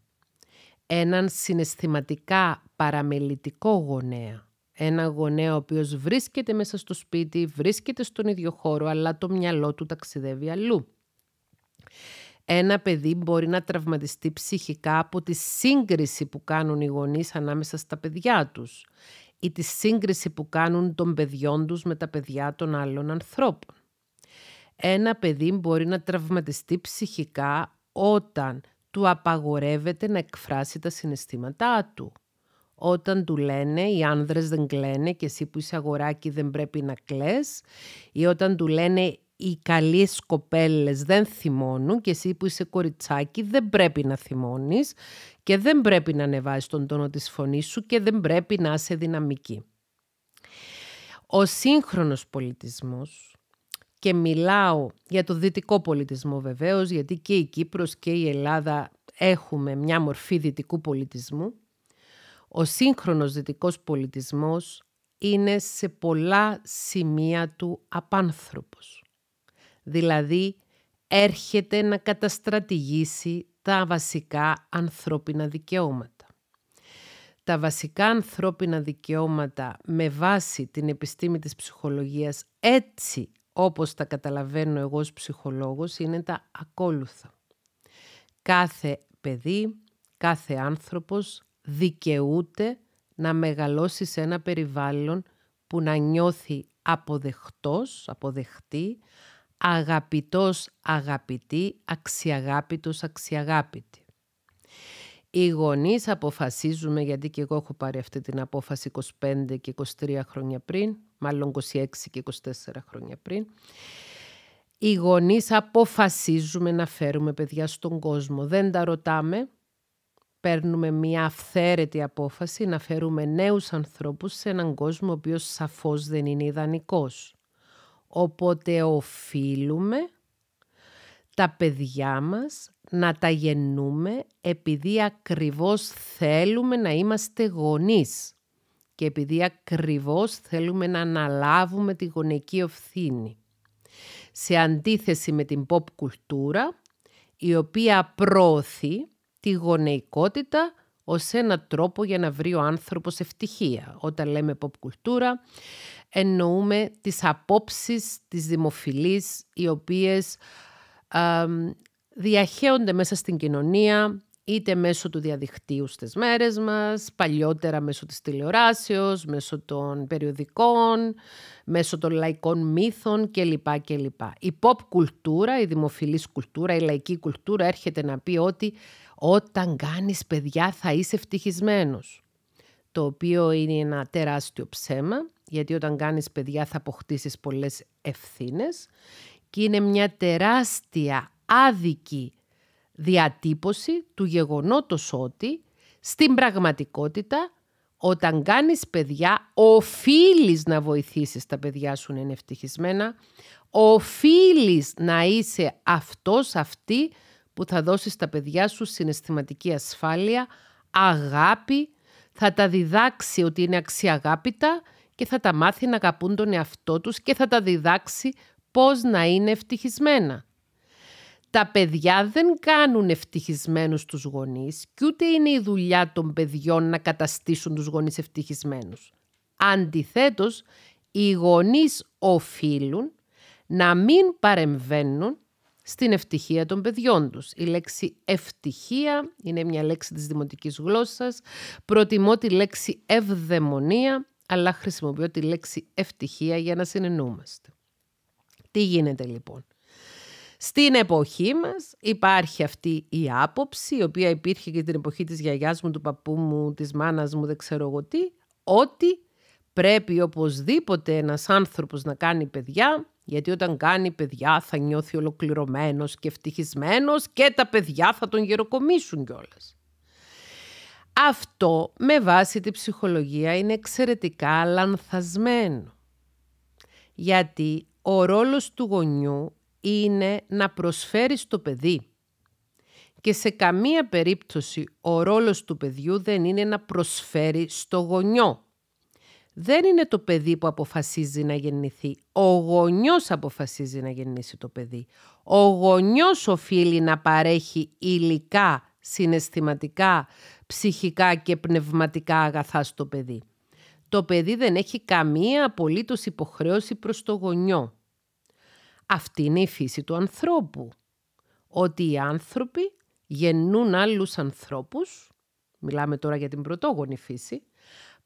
έναν συναισθηματικά παραμελητικό γονέα. Ένα γονέα ο οποίος βρίσκεται μέσα στο σπίτι, βρίσκεται στον ίδιο χώρο, αλλά το μυαλό του ταξιδεύει αλλού. Ένα παιδί μπορεί να τραυματιστεί ψυχικά από τη σύγκριση που κάνουν οι γονείς ανάμεσα στα παιδιά τους ή τη σύγκριση που κάνουν των παιδιών τους με τα παιδιά των άλλων ανθρώπων. Ένα παιδί μπορεί να τραυματιστεί ψυχικά όταν του απαγορεύεται να εκφράσει τα συναισθήματά του. Όταν του λένε οι άνδρες δεν κλαίνε και εσύ που είσαι αγοράκι δεν πρέπει να κλαις ή όταν του λένε οι καλές κοπέλες δεν θυμώνουν και εσύ που είσαι κοριτσάκι δεν πρέπει να θυμώνεις και δεν πρέπει να ανεβάζεις τον τόνο της φωνής σου και δεν πρέπει να είσαι δυναμική. Ο σύγχρονος πολιτισμός και μιλάω για το δυτικό πολιτισμό βεβαίως, γιατί και η Κύπρος και η Ελλάδα έχουμε μια μορφή δυτικού πολιτισμού. Ο σύγχρονος δυτικός πολιτισμός είναι σε πολλά σημεία του απάνθρωπος. Δηλαδή, έρχεται να καταστρατηγήσει τα βασικά ανθρώπινα δικαιώματα. Τα βασικά ανθρώπινα δικαιώματα με βάση την επιστήμη της ψυχολογίας έτσι όπως τα καταλαβαίνω εγώ ως ψυχολόγος, είναι τα ακόλουθα. Κάθε παιδί, κάθε άνθρωπος δικαιούται να μεγαλώσει σε ένα περιβάλλον που να νιώθει αποδεχτός, αποδεχτή, αγαπητός, αγαπητή, αξιαγάπητος, αξιαγάπητη. Οι γονείς αποφασίζουμε, γιατί και εγώ έχω πάρει αυτή την απόφαση 25 και 23 χρόνια πριν, μάλλον 26 και 24 χρόνια πριν. Οι γονείς αποφασίζουμε να φέρουμε παιδιά στον κόσμο. Δεν τα ρωτάμε. Παίρνουμε μια αυθαίρετη απόφαση να φέρουμε νέους ανθρώπους σε έναν κόσμο ο οποίος σαφώς δεν είναι ιδανικός. Οπότε οφείλουμε τα παιδιά μας να τα γεννούμε επειδή ακριβώς θέλουμε να είμαστε γονείς και επειδή ακριβώς θέλουμε να αναλάβουμε τη γονική ευθύνη. Σε αντίθεση με την pop κουλτούρα, η οποία προωθεί τη γονεϊκότητα ως ένα τρόπο για να βρει ο άνθρωπος ευτυχία. Όταν λέμε pop κουλτούρα, εννοούμε τις απόψεις της δημοφιλής, οι οποίες διαχέονται μέσα στην κοινωνία, είτε μέσω του διαδικτύου στις μέρες μας, παλιότερα μέσω της τηλεοράσεως, μέσω των περιοδικών, μέσω των λαϊκών μύθων κλπ. κλπ. Η pop κουλτούρα, η δημοφιλής κουλτούρα, η λαϊκή κουλτούρα έρχεται να πει ότι όταν κάνεις παιδιά θα είσαι ευτυχισμένος. Το οποίο είναι ένα τεράστιο ψέμα, γιατί όταν κάνεις παιδιά θα αποκτήσεις πολλές ευθύνες και είναι μια τεράστια άδικη διατύπωση του γεγονότος ότι στην πραγματικότητα όταν κάνεις παιδιά οφείλεις να βοηθήσεις τα παιδιά σου να είναι ευτυχισμένα, οφείλεις να είσαι αυτός αυτή που θα δώσεις τα παιδιά σου συναισθηματική ασφάλεια, αγάπη, θα τα διδάξει ότι είναι αξιαγάπητα και θα τα μάθει να αγαπούν τον εαυτό τους και θα τα διδάξει πώς να είναι ευτυχισμένα. Τα παιδιά δεν κάνουν ευτυχισμένους τους γονείς και ούτε είναι η δουλειά των παιδιών να καταστήσουν τους γονείς ευτυχισμένους. Αντιθέτως, οι γονείς οφείλουν να μην παρεμβαίνουν στην ευτυχία των παιδιών τους. Η λέξη ευτυχία είναι μια λέξη της δημοτικής γλώσσας. Προτιμώ τη λέξη ευδαιμονία, αλλά χρησιμοποιώ τη λέξη ευτυχία για να συνεννούμαστε. Τι γίνεται λοιπόν. Στην εποχή μας υπάρχει αυτή η άποψη, η οποία υπήρχε και την εποχή της γιαγιάς μου, του παππού μου, της μάνας μου, δεν ξέρω εγώ τι, ότι πρέπει οπωσδήποτε ένας άνθρωπος να κάνει παιδιά, γιατί όταν κάνει παιδιά θα νιώθει ολοκληρωμένος και ευτυχισμένος και τα παιδιά θα τον γεροκομίσουν κιόλας. Αυτό με βάση τη ψυχολογία είναι εξαιρετικά λανθασμένο. Γιατί ο ρόλος του γονιού είναι να προσφέρεις στο παιδί. Και σε καμία περίπτωση ο ρόλος του παιδιού δεν είναι να προσφέρει στο γονιό. Δεν είναι το παιδί που αποφασίζει να γεννηθεί. Ο γονιός αποφασίζει να γεννήσει το παιδί. Ο γονιός οφείλει να παρέχει υλικά, συναισθηματικά, ψυχικά και πνευματικά αγαθά στο παιδί. Το παιδί δεν έχει καμία απολύτως υποχρέωση προς το γονιό. Αυτή είναι η φύση του ανθρώπου. Ότι οι άνθρωποι γεννούν άλλους ανθρώπους, μιλάμε τώρα για την πρωτόγονη φύση,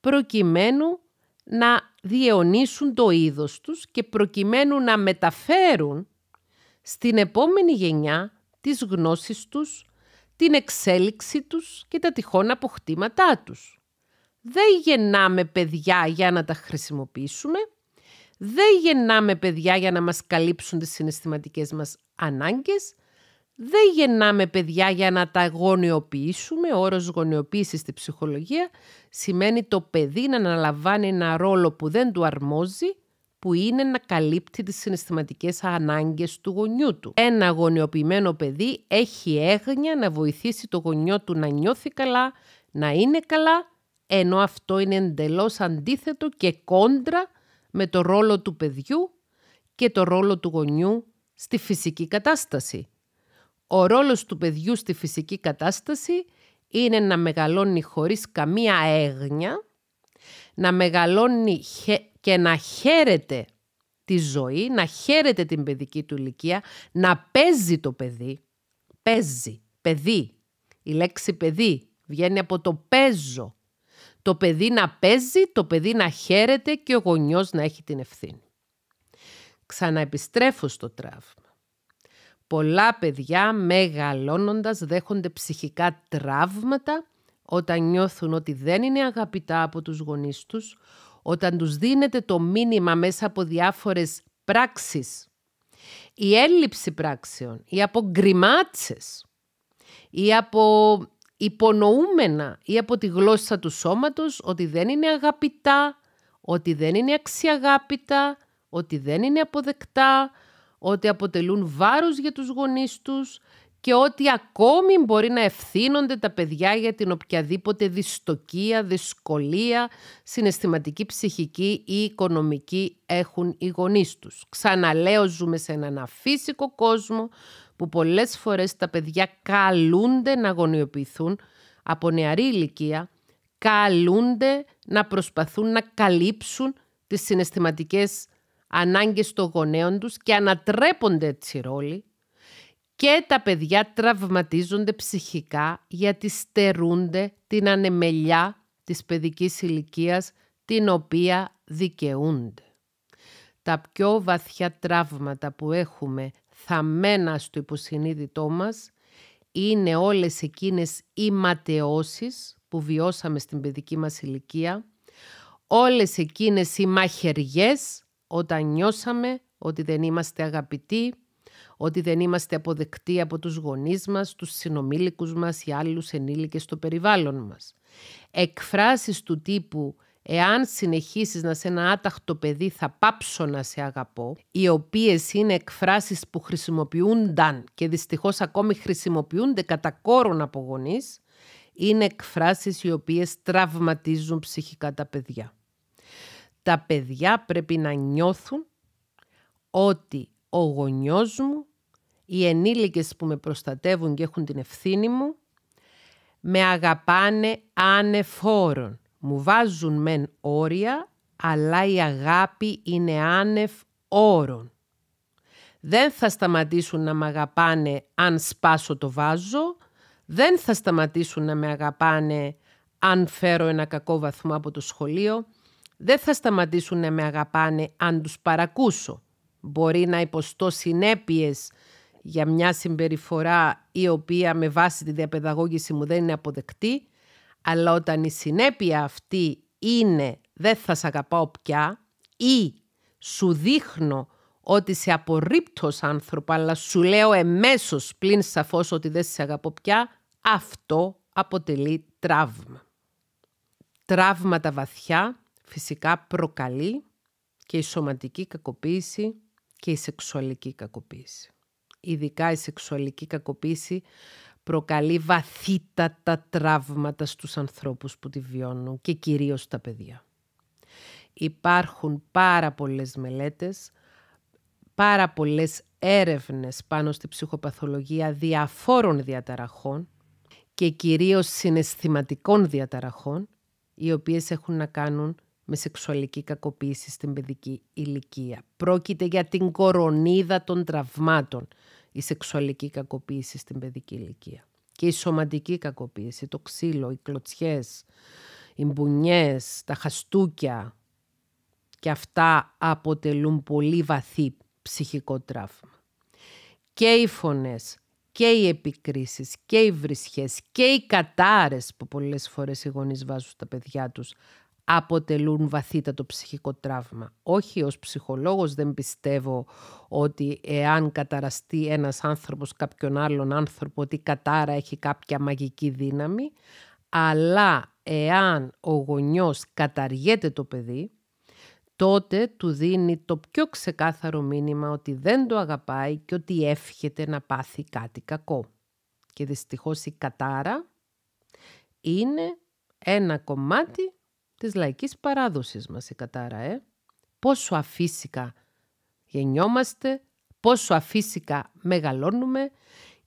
προκειμένου να διαιωνίσουν το είδος τους και προκειμένου να μεταφέρουν στην επόμενη γενιά τις γνώσεις τους, την εξέλιξη τους και τα τυχόν αποκτήματά τους. Δεν γεννάμε παιδιά για να τα χρησιμοποιήσουμε, δεν γεννάμε παιδιά για να μας καλύψουν τις συναισθηματικές μας ανάγκες. Δεν γεννάμε παιδιά για να τα γονιοποιήσουμε. Ο όρος γονιοποίησης στη ψυχολογία σημαίνει το παιδί να αναλαμβάνει ένα ρόλο που δεν του αρμόζει, που είναι να καλύπτει τις συναισθηματικές ανάγκες του γονιού του. Ένα γονιοποιημένο παιδί έχει έγνοια να βοηθήσει το γονιό του να νιώθει καλά, να είναι καλά, ενώ αυτό είναι εντελώς αντίθετο και κόντρα με το ρόλο του παιδιού και το ρόλο του γονιού στη φυσική κατάσταση. Ο ρόλος του παιδιού στη φυσική κατάσταση είναι να μεγαλώνει χωρίς καμία έγνοια, να μεγαλώνει και να χαίρεται τη ζωή, να χαίρεται την παιδική του ηλικία, να παίζει το παιδί. Παίζει, παιδί. Η λέξη παιδί βγαίνει από το παίζω. Το παιδί να παίζει, το παιδί να χαίρεται και ο γονιός να έχει την ευθύνη. Ξαναεπιστρέφω στο τραύμα. Πολλά παιδιά μεγαλώνοντας δέχονται ψυχικά τραύματα όταν νιώθουν ότι δεν είναι αγαπητά από τους γονείς τους, όταν τους δίνεται το μήνυμα μέσα από διάφορες πράξεις. Η έλλειψη πράξεων ή από γκριμάτσες ή από υπονοούμενα ή από τη γλώσσα του σώματος ότι δεν είναι αγαπητά, ότι δεν είναι αξιαγάπητα, ότι δεν είναι αποδεκτά, ότι αποτελούν βάρος για τους γονείς τους και ότι ακόμη μπορεί να ευθύνονται τα παιδιά για την οποιαδήποτε δυστοκία, δυσκολία, συναισθηματική, ψυχική ή οικονομική έχουν οι γονείς τους. Ξαναλέω, ζούμε σε έναν αφύσικο κόσμο που πολλές φορές τα παιδιά καλούνται να αγωνιοποιηθούν από νεαρή ηλικία, καλούνται να προσπαθούν να καλύψουν τις συναισθηματικές ανάγκες των γονέων τους και ανατρέπονται έτσι ρόλοι και τα παιδιά τραυματίζονται ψυχικά γιατί στερούνται την ανεμελιά της παιδικής ηλικίας την οποία δικαιούνται. Τα πιο βαθιά τραύματα που έχουμε θαμμένα στο υποσυνείδητό μας είναι όλες εκείνες οι ματαιώσεις που βιώσαμε στην παιδική μας ηλικία, όλες εκείνες οι μαχαιριές όταν νιώσαμε ότι δεν είμαστε αγαπητοί, ότι δεν είμαστε αποδεκτοί από τους γονείς μας, τους συνομήλικους μας ή άλλους ενήλικες στο περιβάλλον μας. Εκφράσεις του τύπου Εάν συνεχίσεις να σε ένα άταχτο παιδί θα πάψω να σε αγαπώ, οι οποίες είναι εκφράσεις που χρησιμοποιούνταν και δυστυχώς ακόμη χρησιμοποιούνται κατά κόρον από γονείς, είναι εκφράσεις οι οποίες τραυματίζουν ψυχικά τα παιδιά. Τα παιδιά πρέπει να νιώθουν ότι ο γονιός μου, οι ενήλικες που με προστατεύουν και έχουν την ευθύνη μου, με αγαπάνε ανεφόρον. Μου βάζουν μεν όρια, αλλά η αγάπη είναι άνευ όρων. Δεν θα σταματήσουν να με αγαπάνε αν σπάσω το βάζο, δεν θα σταματήσουν να με αγαπάνε αν φέρω ένα κακό βαθμό από το σχολείο, δεν θα σταματήσουν να με αγαπάνε αν τους παρακούσω. Μπορεί να υποστώ συνέπειες για μια συμπεριφορά η οποία με βάση τη διαπαιδαγώγηση μου δεν είναι αποδεκτή, αλλά όταν η συνέπεια αυτή είναι δεν θα σ' αγαπάω πια ή σου δείχνω ότι σε απορρίπτως άνθρωπο αλλά σου λέω εμέσως πλην σαφώς ότι δεν σε αγαπώ πια, αυτό αποτελεί τραύμα. Τραύματα βαθιά φυσικά προκαλεί και η σωματική κακοποίηση και η σεξουαλική κακοποίηση. Ειδικά η σεξουαλική κακοποίηση προκαλεί βαθύτατα τραύματα στους ανθρώπους που τη βιώνουν και κυρίως στα παιδιά. Υπάρχουν πάρα πολλές μελέτες, πάρα πολλές έρευνες πάνω στη ψυχοπαθολογία διαφόρων διαταραχών και κυρίως συναισθηματικών διαταραχών, οι οποίες έχουν να κάνουν με σεξουαλική κακοποίηση στην παιδική ηλικία. Πρόκειται για την κορονίδα των τραυμάτων η σεξουαλική κακοποίηση στην παιδική ηλικία. Και η σωματική κακοποίηση, το ξύλο, οι κλωτσιές, οι μπουνιές, τα χαστούκια. Και αυτά αποτελούν πολύ βαθύ ψυχικό τραύμα. Και οι φωνές και οι επικρίσεις και οι βρισχές και οι κατάρες που πολλές φορές οι γονείς βάζουν στα παιδιά τους αποτελούν βαθύτατο ψυχικό τραύμα. Όχι ως ψυχολόγος δεν πιστεύω ότι εάν καταραστεί ένας άνθρωπος κάποιον άλλον άνθρωπο ότι η κατάρα έχει κάποια μαγική δύναμη, αλλά εάν ο γονιός καταργέται το παιδί, τότε του δίνει το πιο ξεκάθαρο μήνυμα ότι δεν το αγαπάει και ότι εύχεται να πάθει κάτι κακό. Και δυστυχώς η κατάρα είναι ένα κομμάτι της λαϊκής παράδοσης μας η κατάρα, ε. Πόσο αφύσικα γεννιόμαστε, πόσο αφύσικα μεγαλώνουμε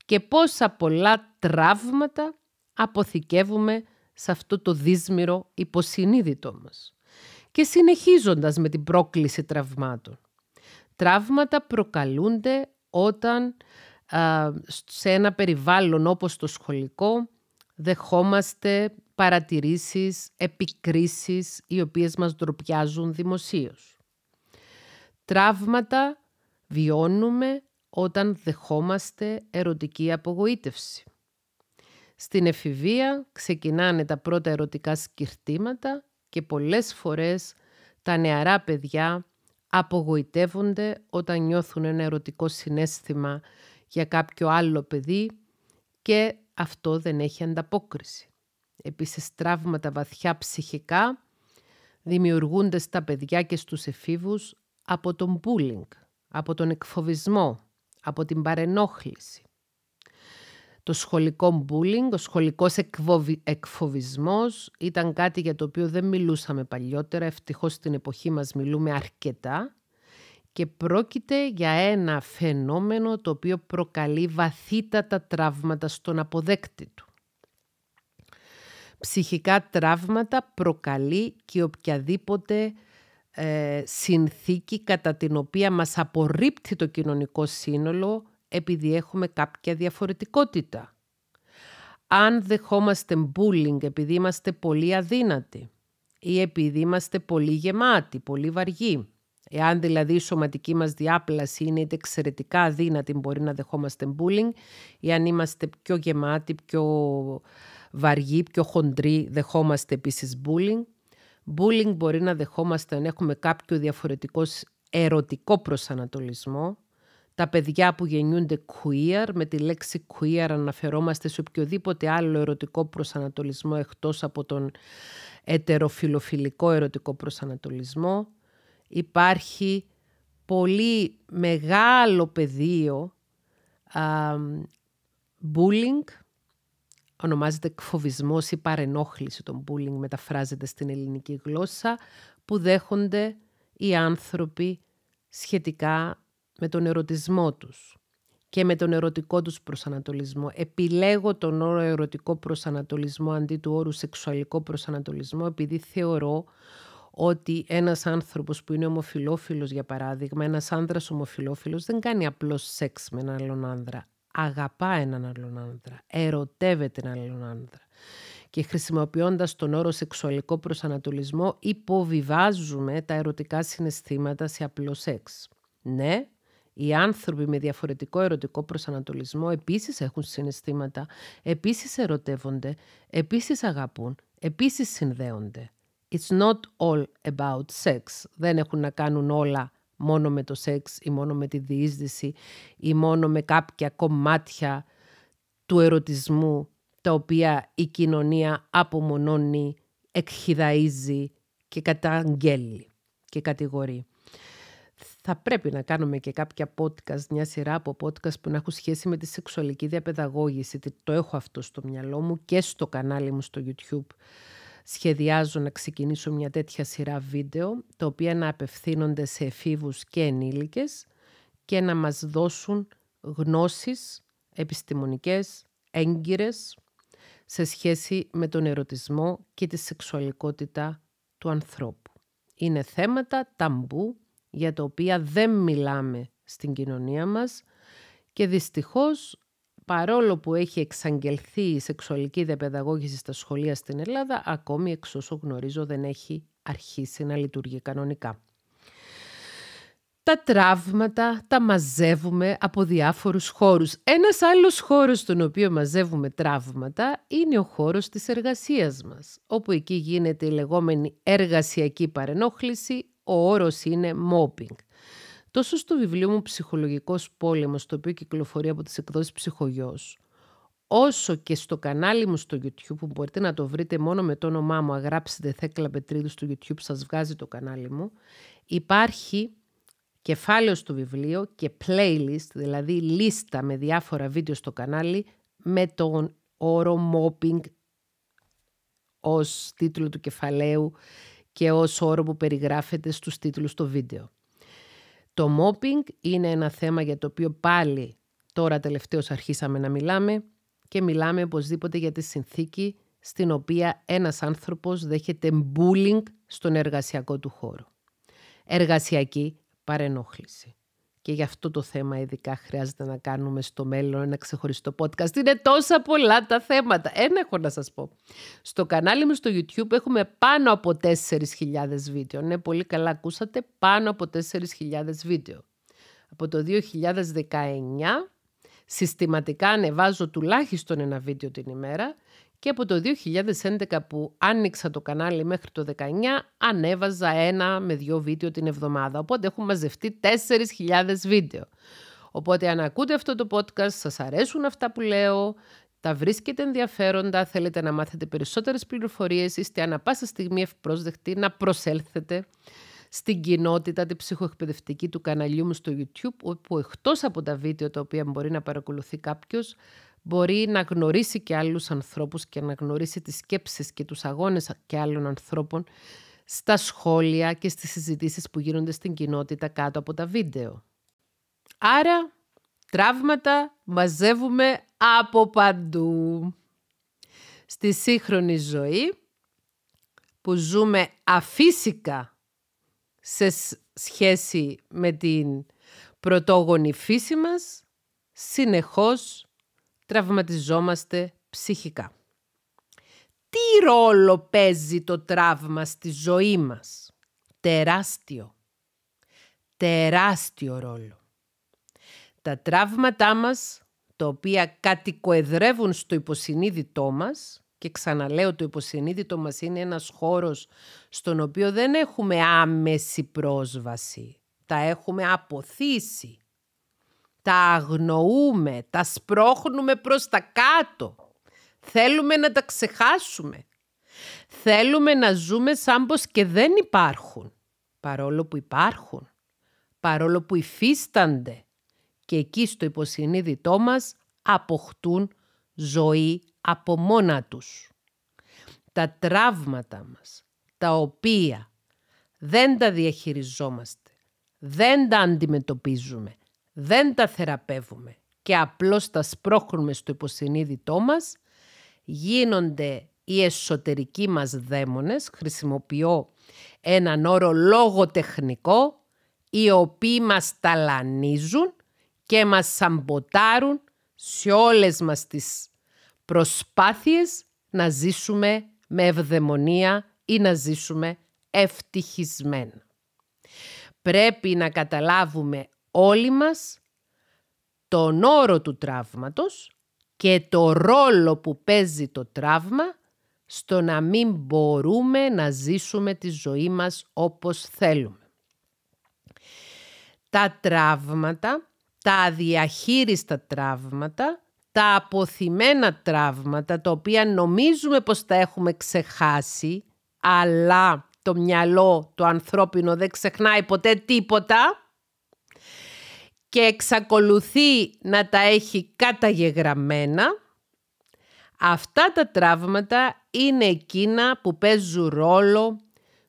και πόσα πολλά τραύματα αποθηκεύουμε σε αυτό το δύσμηρο υποσυνείδητό μας. Και συνεχίζοντας με την πρόκληση τραυμάτων. Τραύματα προκαλούνται όταν σε ένα περιβάλλον όπως το σχολικό δεχόμαστε παρατηρήσεις, επικρίσεις οι οποίες μας ντροπιάζουν δημοσίως. Τραύματα βιώνουμε όταν δεχόμαστε ερωτική απογοήτευση. Στην εφηβεία ξεκινάνε τα πρώτα ερωτικά σκυρτήματα και πολλές φορές τα νεαρά παιδιά απογοητεύονται όταν νιώθουν ένα ερωτικό συνέστημα για κάποιο άλλο παιδί και αυτό δεν έχει ανταπόκριση. Επίσης τραύματα βαθιά ψυχικά δημιουργούνται στα παιδιά και στους εφήβους από τον bullying, από τον εκφοβισμό, από την παρενόχληση. Το σχολικό bullying, ο σχολικός εκφοβισμός ήταν κάτι για το οποίο δεν μιλούσαμε παλιότερα, ευτυχώς στην εποχή μας μιλούμε αρκετά και πρόκειται για ένα φαινόμενο το οποίο προκαλεί βαθύτατα τραύματα στον αποδέκτη του ψυχικά τραύματα προκαλεί και οποιαδήποτε ε, συνθήκη κατά την οποία μας απορρίπτει το κοινωνικό σύνολο επειδή έχουμε κάποια διαφορετικότητα. Αν δεχόμαστε επειδή είμαστε πολύ επειδή είμαστε πολύ αδύνατοι ή επειδή είμαστε πολύ γεμάτοι, πολύ βαριοί, Εάν δηλαδή η επειδη ειμαστε πολυ γεματοι πολυ βαργοι εαν δηλαδη η σωματικη μας διάπλαση είναι είτε εξαιρετικά αδύνατη μπορεί να δεχόμαστε bullying ή αν είμαστε πιο γεμάτοι, πιο Βαργοί, πιο χοντροί, δεχόμαστε επίσης bullying. Bullying μπορεί να δεχόμαστε αν έχουμε κάποιο διαφορετικός ερωτικό προσανατολισμό. Τα παιδιά που γεννιούνται queer, με τη λέξη queer αναφερόμαστε σε οποιοδήποτε άλλο ερωτικό προσανατολισμό εκτός από τον ετεροφιλοφιλικό ερωτικό προσανατολισμό. Υπάρχει πολύ μεγάλο πεδίο α, bullying, ονομάζεται εκφοβισμός ή παρενόχληση των bullying μεταφράζεται στην ελληνική γλώσσα που δέχονται οι άνθρωποι σχετικά με τον ερωτισμό τους και με τον ερωτικό τους προσανατολισμό. Επιλέγω τον όρο ερωτικό προσανατολισμό αντί του όρου σεξουαλικό προσανατολισμό επειδή θεωρώ ότι ένας άνθρωπος που είναι ομοφιλόφιλος για παράδειγμα, ένας άνδρας ομοφιλόφιλος δεν κάνει απλώς σεξ με έναν άλλον άνδρα αγαπά έναν άλλον άντρα, ερωτεύεται έναν άλλον άντρα. Και χρησιμοποιώντας τον όρο σεξουαλικό προσανατολισμό υποβιβάζουμε τα ερωτικά συναισθήματα σε απλό σεξ. Ναι, οι άνθρωποι με διαφορετικό ερωτικό προσανατολισμό επίσης έχουν συναισθήματα, επίσης ερωτεύονται, επίσης αγαπούν, επίσης συνδέονται. It's not all about sex. Δεν έχουν να κάνουν όλα μόνο με το σεξ ή μόνο με τη διείσδυση ή μόνο με κάποια κομμάτια του ερωτισμού τα οποία η κοινωνία απομονώνει, εκχυδαίζει και καταγγέλει και κατηγορεί. Θα πρέπει να κάνουμε και κάποια podcast, μια σειρά από podcast που να έχουν σχέση με τη σεξουαλική διαπαιδαγώγηση. Το έχω αυτό στο μυαλό μου και στο κανάλι μου στο YouTube σχεδιάζω να ξεκινήσω μια τέτοια σειρά βίντεο, τα οποία να απευθύνονται σε εφήβους και ενήλικες και να μας δώσουν γνώσεις επιστημονικές, έγκυρες, σε σχέση με τον ερωτισμό και τη σεξουαλικότητα του ανθρώπου. Είναι θέματα ταμπού για τα οποία δεν μιλάμε στην κοινωνία μας και δυστυχώς παρόλο που έχει εξαγγελθεί η σεξουαλική διαπαιδαγώγηση στα σχολεία στην Ελλάδα, ακόμη εξ όσο γνωρίζω δεν έχει αρχίσει να λειτουργεί κανονικά. Τα τραύματα τα μαζεύουμε από διάφορους χώρους. Ένας άλλος χώρος στον οποίο μαζεύουμε τραύματα είναι ο χώρος της εργασίας μας, όπου εκεί γίνεται η λεγόμενη εργασιακή παρενόχληση, ο όρος είναι mobbing τόσο στο βιβλίο μου «Ψυχολογικός πόλεμος», το οποίο κυκλοφορεί από τις εκδόσεις «Ψυχογιός», όσο και στο κανάλι μου στο YouTube που μπορείτε να το βρείτε μόνο με το όνομά μου αγράψετε Θέκλα Πετρίδου» στο YouTube, σας βγάζει το κανάλι μου, υπάρχει κεφάλαιο στο βιβλίο και playlist, δηλαδή λίστα με διάφορα βίντεο στο κανάλι με τον όρο mopping ως τίτλο του κεφαλαίου και ως όρο που περιγράφεται στους τίτλους στο βίντεο. Το mopping είναι ένα θέμα για το οποίο πάλι τώρα τελευταίως αρχίσαμε να μιλάμε και μιλάμε οπωσδήποτε για τη συνθήκη στην οποία ένας άνθρωπος δέχεται bullying στον εργασιακό του χώρο. Εργασιακή παρενόχληση και για αυτό το θέμα ειδικά χρειάζεται να κάνουμε στο μέλλον ένα ξεχωριστό podcast. Είναι τόσα πολλά τα θέματα. Ένα έχω να σας πω. Στο κανάλι μου στο YouTube έχουμε πάνω από 4.000 βίντεο. Ναι, πολύ καλά ακούσατε. Πάνω από 4.000 βίντεο. Από το 2019 συστηματικά ανεβάζω τουλάχιστον ένα βίντεο την ημέρα και από το 2011 που άνοιξα το κανάλι μέχρι το 19 ανέβαζα ένα με δύο βίντεο την εβδομάδα. Οπότε έχουν μαζευτεί 4.000 βίντεο. Οπότε αν ακούτε αυτό το podcast, σας αρέσουν αυτά που λέω, τα βρίσκετε ενδιαφέροντα, θέλετε να μάθετε περισσότερες πληροφορίες, είστε ανα πάσα στιγμή ευπρόσδεκτοι να προσέλθετε στην κοινότητα τη ψυχοεκπαιδευτική του καναλιού μου στο YouTube, όπου εκτός από τα βίντεο τα οποία μπορεί να παρακολουθεί κάποιος, μπορεί να γνωρίσει και άλλους ανθρώπους και να γνωρίσει τις σκέψεις και τους αγώνες και άλλων ανθρώπων στα σχόλια και στις συζητήσεις που γίνονται στην κοινότητα κάτω από τα βίντεο. Άρα, τραύματα μαζεύουμε από παντού. Στη σύγχρονη ζωή που ζούμε αφύσικα σε σχέση με την πρωτόγονη φύση μας, συνεχώς τραυματιζόμαστε ψυχικά. Τι ρόλο παίζει το τραύμα στη ζωή μας. Τεράστιο. Τεράστιο ρόλο. Τα τραύματά μας, τα οποία κατοικοεδρεύουν στο υποσυνείδητό μας, και ξαναλέω το υποσυνείδητο μας είναι ένας χώρος στον οποίο δεν έχουμε άμεση πρόσβαση. Τα έχουμε αποθήσει τα αγνοούμε, τα σπρώχνουμε προς τα κάτω. Θέλουμε να τα ξεχάσουμε. Θέλουμε να ζούμε σαν πως και δεν υπάρχουν, παρόλο που υπάρχουν, παρόλο που υφίστανται και εκεί στο υποσυνείδητό μας αποκτούν ζωή από μόνα τους. Τα τραύματα μας, τα οποία δεν τα διαχειριζόμαστε, δεν τα αντιμετωπίζουμε, δεν τα θεραπεύουμε και απλώς τα σπρώχνουμε στο υποσυνείδητό μας, γίνονται οι εσωτερικοί μας δαίμονες, χρησιμοποιώ έναν όρο λογοτεχνικό, οι οποίοι μας ταλανίζουν και μας σαμποτάρουν σε όλες μας τις προσπάθειες να ζήσουμε με ευδαιμονία ή να ζήσουμε ευτυχισμένα. Πρέπει να καταλάβουμε όλοι μας τον όρο του τραύματος και το ρόλο που παίζει το τραύμα στο να μην μπορούμε να ζήσουμε τη ζωή μας όπως θέλουμε. Τα τραύματα, τα αδιαχείριστα τραύματα, τα αποθυμένα τραύματα, τα οποία νομίζουμε πως τα έχουμε ξεχάσει, αλλά το μυαλό, το ανθρώπινο δεν ξεχνάει ποτέ τίποτα, και εξακολουθεί να τα έχει καταγεγραμμένα, αυτά τα τραύματα είναι εκείνα που παίζουν ρόλο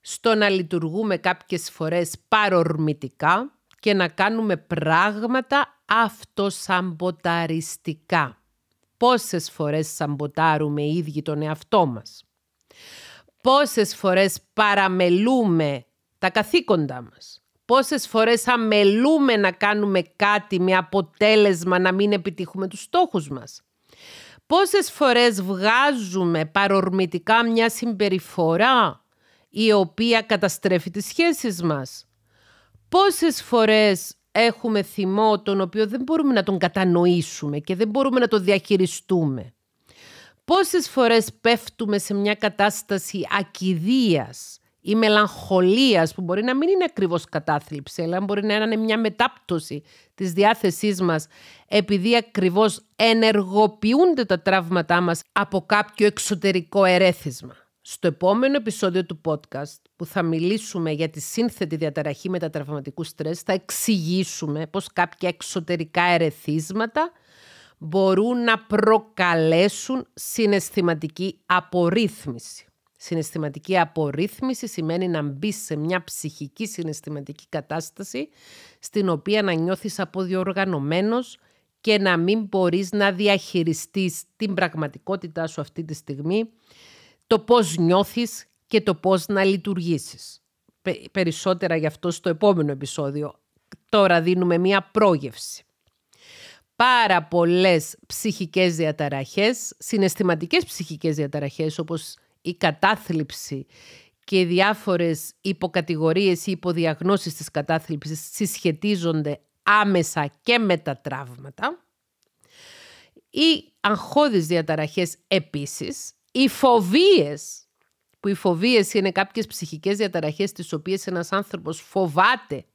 στο να λειτουργούμε κάποιες φορές παρορμητικά και να κάνουμε πράγματα αυτοσαμποταριστικά. Πόσες φορές σαμποτάρουμε οι ίδιοι τον εαυτό μας. Πόσες φορές παραμελούμε τα καθήκοντά μας πόσες φορές αμελούμε να κάνουμε κάτι με αποτέλεσμα να μην επιτύχουμε τους στόχους μας. Πόσες φορές βγάζουμε παρορμητικά μια συμπεριφορά η οποία καταστρέφει τις σχέσεις μας. Πόσες φορές έχουμε θυμό τον οποίο δεν μπορούμε να τον κατανοήσουμε και δεν μπορούμε να το διαχειριστούμε. Πόσες φορές πέφτουμε σε μια κατάσταση ακιδείας ή μελαγχολία που μπορεί να μην είναι ακριβώς κατάθλιψη αλλά μπορεί να είναι μια μετάπτωση της διάθεσής μας επειδή ακριβώς ενεργοποιούνται τα τραύματά μας από κάποιο εξωτερικό ερέθισμα. Στο επόμενο επεισόδιο του podcast που θα μιλήσουμε για τη σύνθετη διαταραχή μετατραυματικού στρες θα εξηγήσουμε πως κάποια εξωτερικά ερεθίσματα μπορούν να προκαλέσουν συναισθηματική απορρίθμιση. Συναισθηματική απορρίθμιση σημαίνει να μπεις σε μια ψυχική συναισθηματική κατάσταση στην οποία να νιώθεις αποδιοργανωμένος και να μην μπορείς να διαχειριστείς την πραγματικότητά σου αυτή τη στιγμή, το πώς νιώθεις και το πώς να λειτουργήσεις. Περισσότερα γι' αυτό στο επόμενο επεισόδιο. Τώρα δίνουμε μία πρόγευση. Πάρα πολλές ψυχικές διαταραχές, συναισθηματικές ψυχικές διαταραχές όπως η κατάθλιψη και οι διάφορες υποκατηγορίες ή υποδιαγνώσεις της κατάθλιψης συσχετίζονται άμεσα και με τα τραύματα. Οι αγχώδεις διαταραχές επίσης, οι φοβίες, που οι φοβίες είναι κάποιες ψυχικές διαταραχές τις οποίες ένας άνθρωπος φοβάται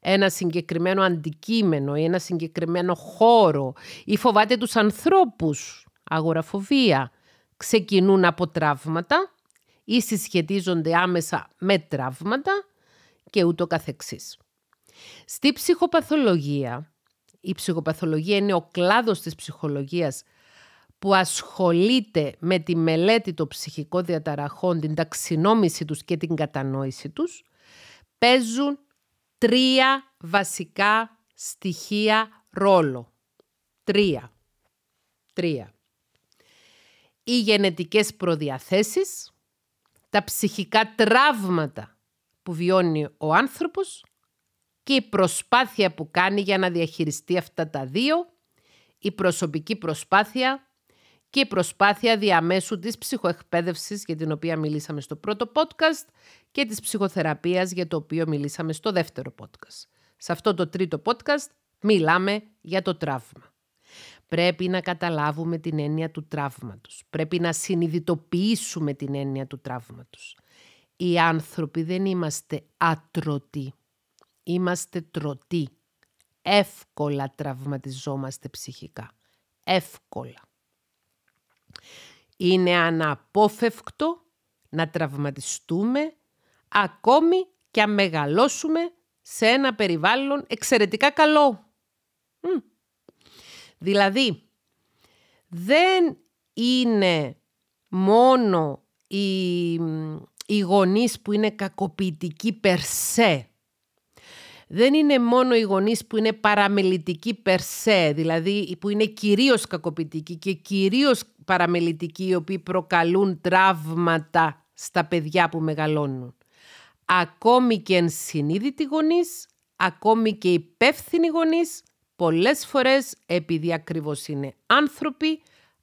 ένα συγκεκριμένο αντικείμενο ή ένα συγκεκριμένο χώρο ή φοβάται τους ανθρώπους, αγοραφοβία, ξεκινούν από τραύματα ή συσχετίζονται άμεσα με τραύματα και ούτω καθεξής. Στη ψυχοπαθολογία, η ψυχοπαθολογία είναι ο κλάδος της ψυχολογίας που ασχολείται με τη μελέτη των ψυχικών διαταραχών, την ταξινόμηση τους και την κατανόηση τους, παίζουν τρία βασικά στοιχεία ρόλο. Τρία. Τρία οι γενετικές προδιαθέσεις, τα ψυχικά τραύματα που βιώνει ο άνθρωπος και η προσπάθεια που κάνει για να διαχειριστεί αυτά τα δύο, η προσωπική προσπάθεια και η προσπάθεια διαμέσου της ψυχοεκπαίδευσης για την οποία μιλήσαμε στο πρώτο podcast και της ψυχοθεραπείας για το οποίο μιλήσαμε στο δεύτερο podcast. Σε αυτό το τρίτο podcast μιλάμε για το τραύμα. Πρέπει να καταλάβουμε την έννοια του τραύματος. Πρέπει να συνειδητοποιήσουμε την έννοια του τραύματος. Οι άνθρωποι δεν είμαστε ατρωτοί. Είμαστε τρωτοί. Εύκολα τραυματιζόμαστε ψυχικά. Εύκολα. Είναι αναπόφευκτο να τραυματιστούμε ακόμη και αν μεγαλώσουμε σε ένα περιβάλλον εξαιρετικά καλό. Δηλαδή, δεν είναι μόνο οι, οι που είναι κακοποιητικοί περσέ. Δεν είναι μόνο οι γονείς που είναι παραμελητικοί περσέ, δηλαδή που είναι κυρίως κακοποιητικοί και κυρίως παραμελητικοί οι οποίοι προκαλούν τραύματα στα παιδιά που μεγαλώνουν. Ακόμη και ενσυνείδητοι γονείς, ακόμη και υπεύθυνοι γονείς, πολλές φορές επειδή ακριβώς είναι άνθρωποι,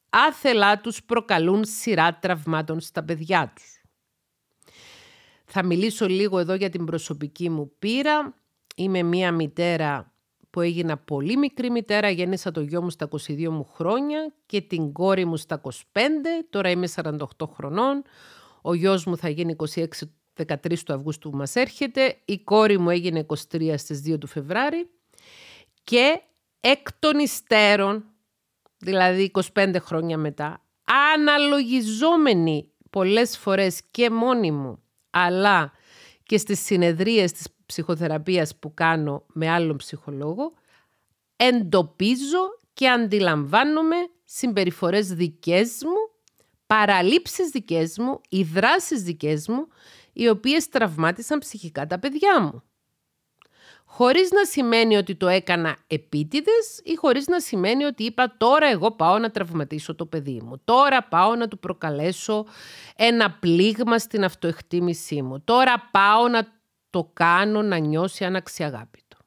άθελά τους προκαλούν σειρά τραυμάτων στα παιδιά τους. Θα μιλήσω λίγο εδώ για την προσωπική μου πείρα. Είμαι μία μητέρα που έγινα πολύ μικρή μητέρα, γέννησα το γιο μου στα 22 μου χρόνια και την κόρη μου στα 25, τώρα είμαι 48 χρονών, ο γιος μου θα γίνει 26 13 του Αυγούστου που μας έρχεται, η κόρη μου έγινε 23 στις 2 του Φεβράρι και εκ των υστέρων, δηλαδή 25 χρόνια μετά, αναλογιζόμενοι πολλές φορές και μόνοι μου, αλλά και στις συνεδρίες της ψυχοθεραπείας που κάνω με άλλον ψυχολόγο, εντοπίζω και αντιλαμβάνομαι συμπεριφορές δικές μου, παραλήψεις δικές μου, οι δράσεις δικές μου, οι οποίες τραυμάτισαν ψυχικά τα παιδιά μου χωρίς να σημαίνει ότι το έκανα επίτηδες ή χωρίς να σημαίνει ότι είπα τώρα εγώ πάω να τραυματίσω το παιδί μου, τώρα πάω να του προκαλέσω ένα πλήγμα στην αυτοεκτίμησή μου, τώρα πάω να το κάνω να νιώσει αναξιαγάπητο.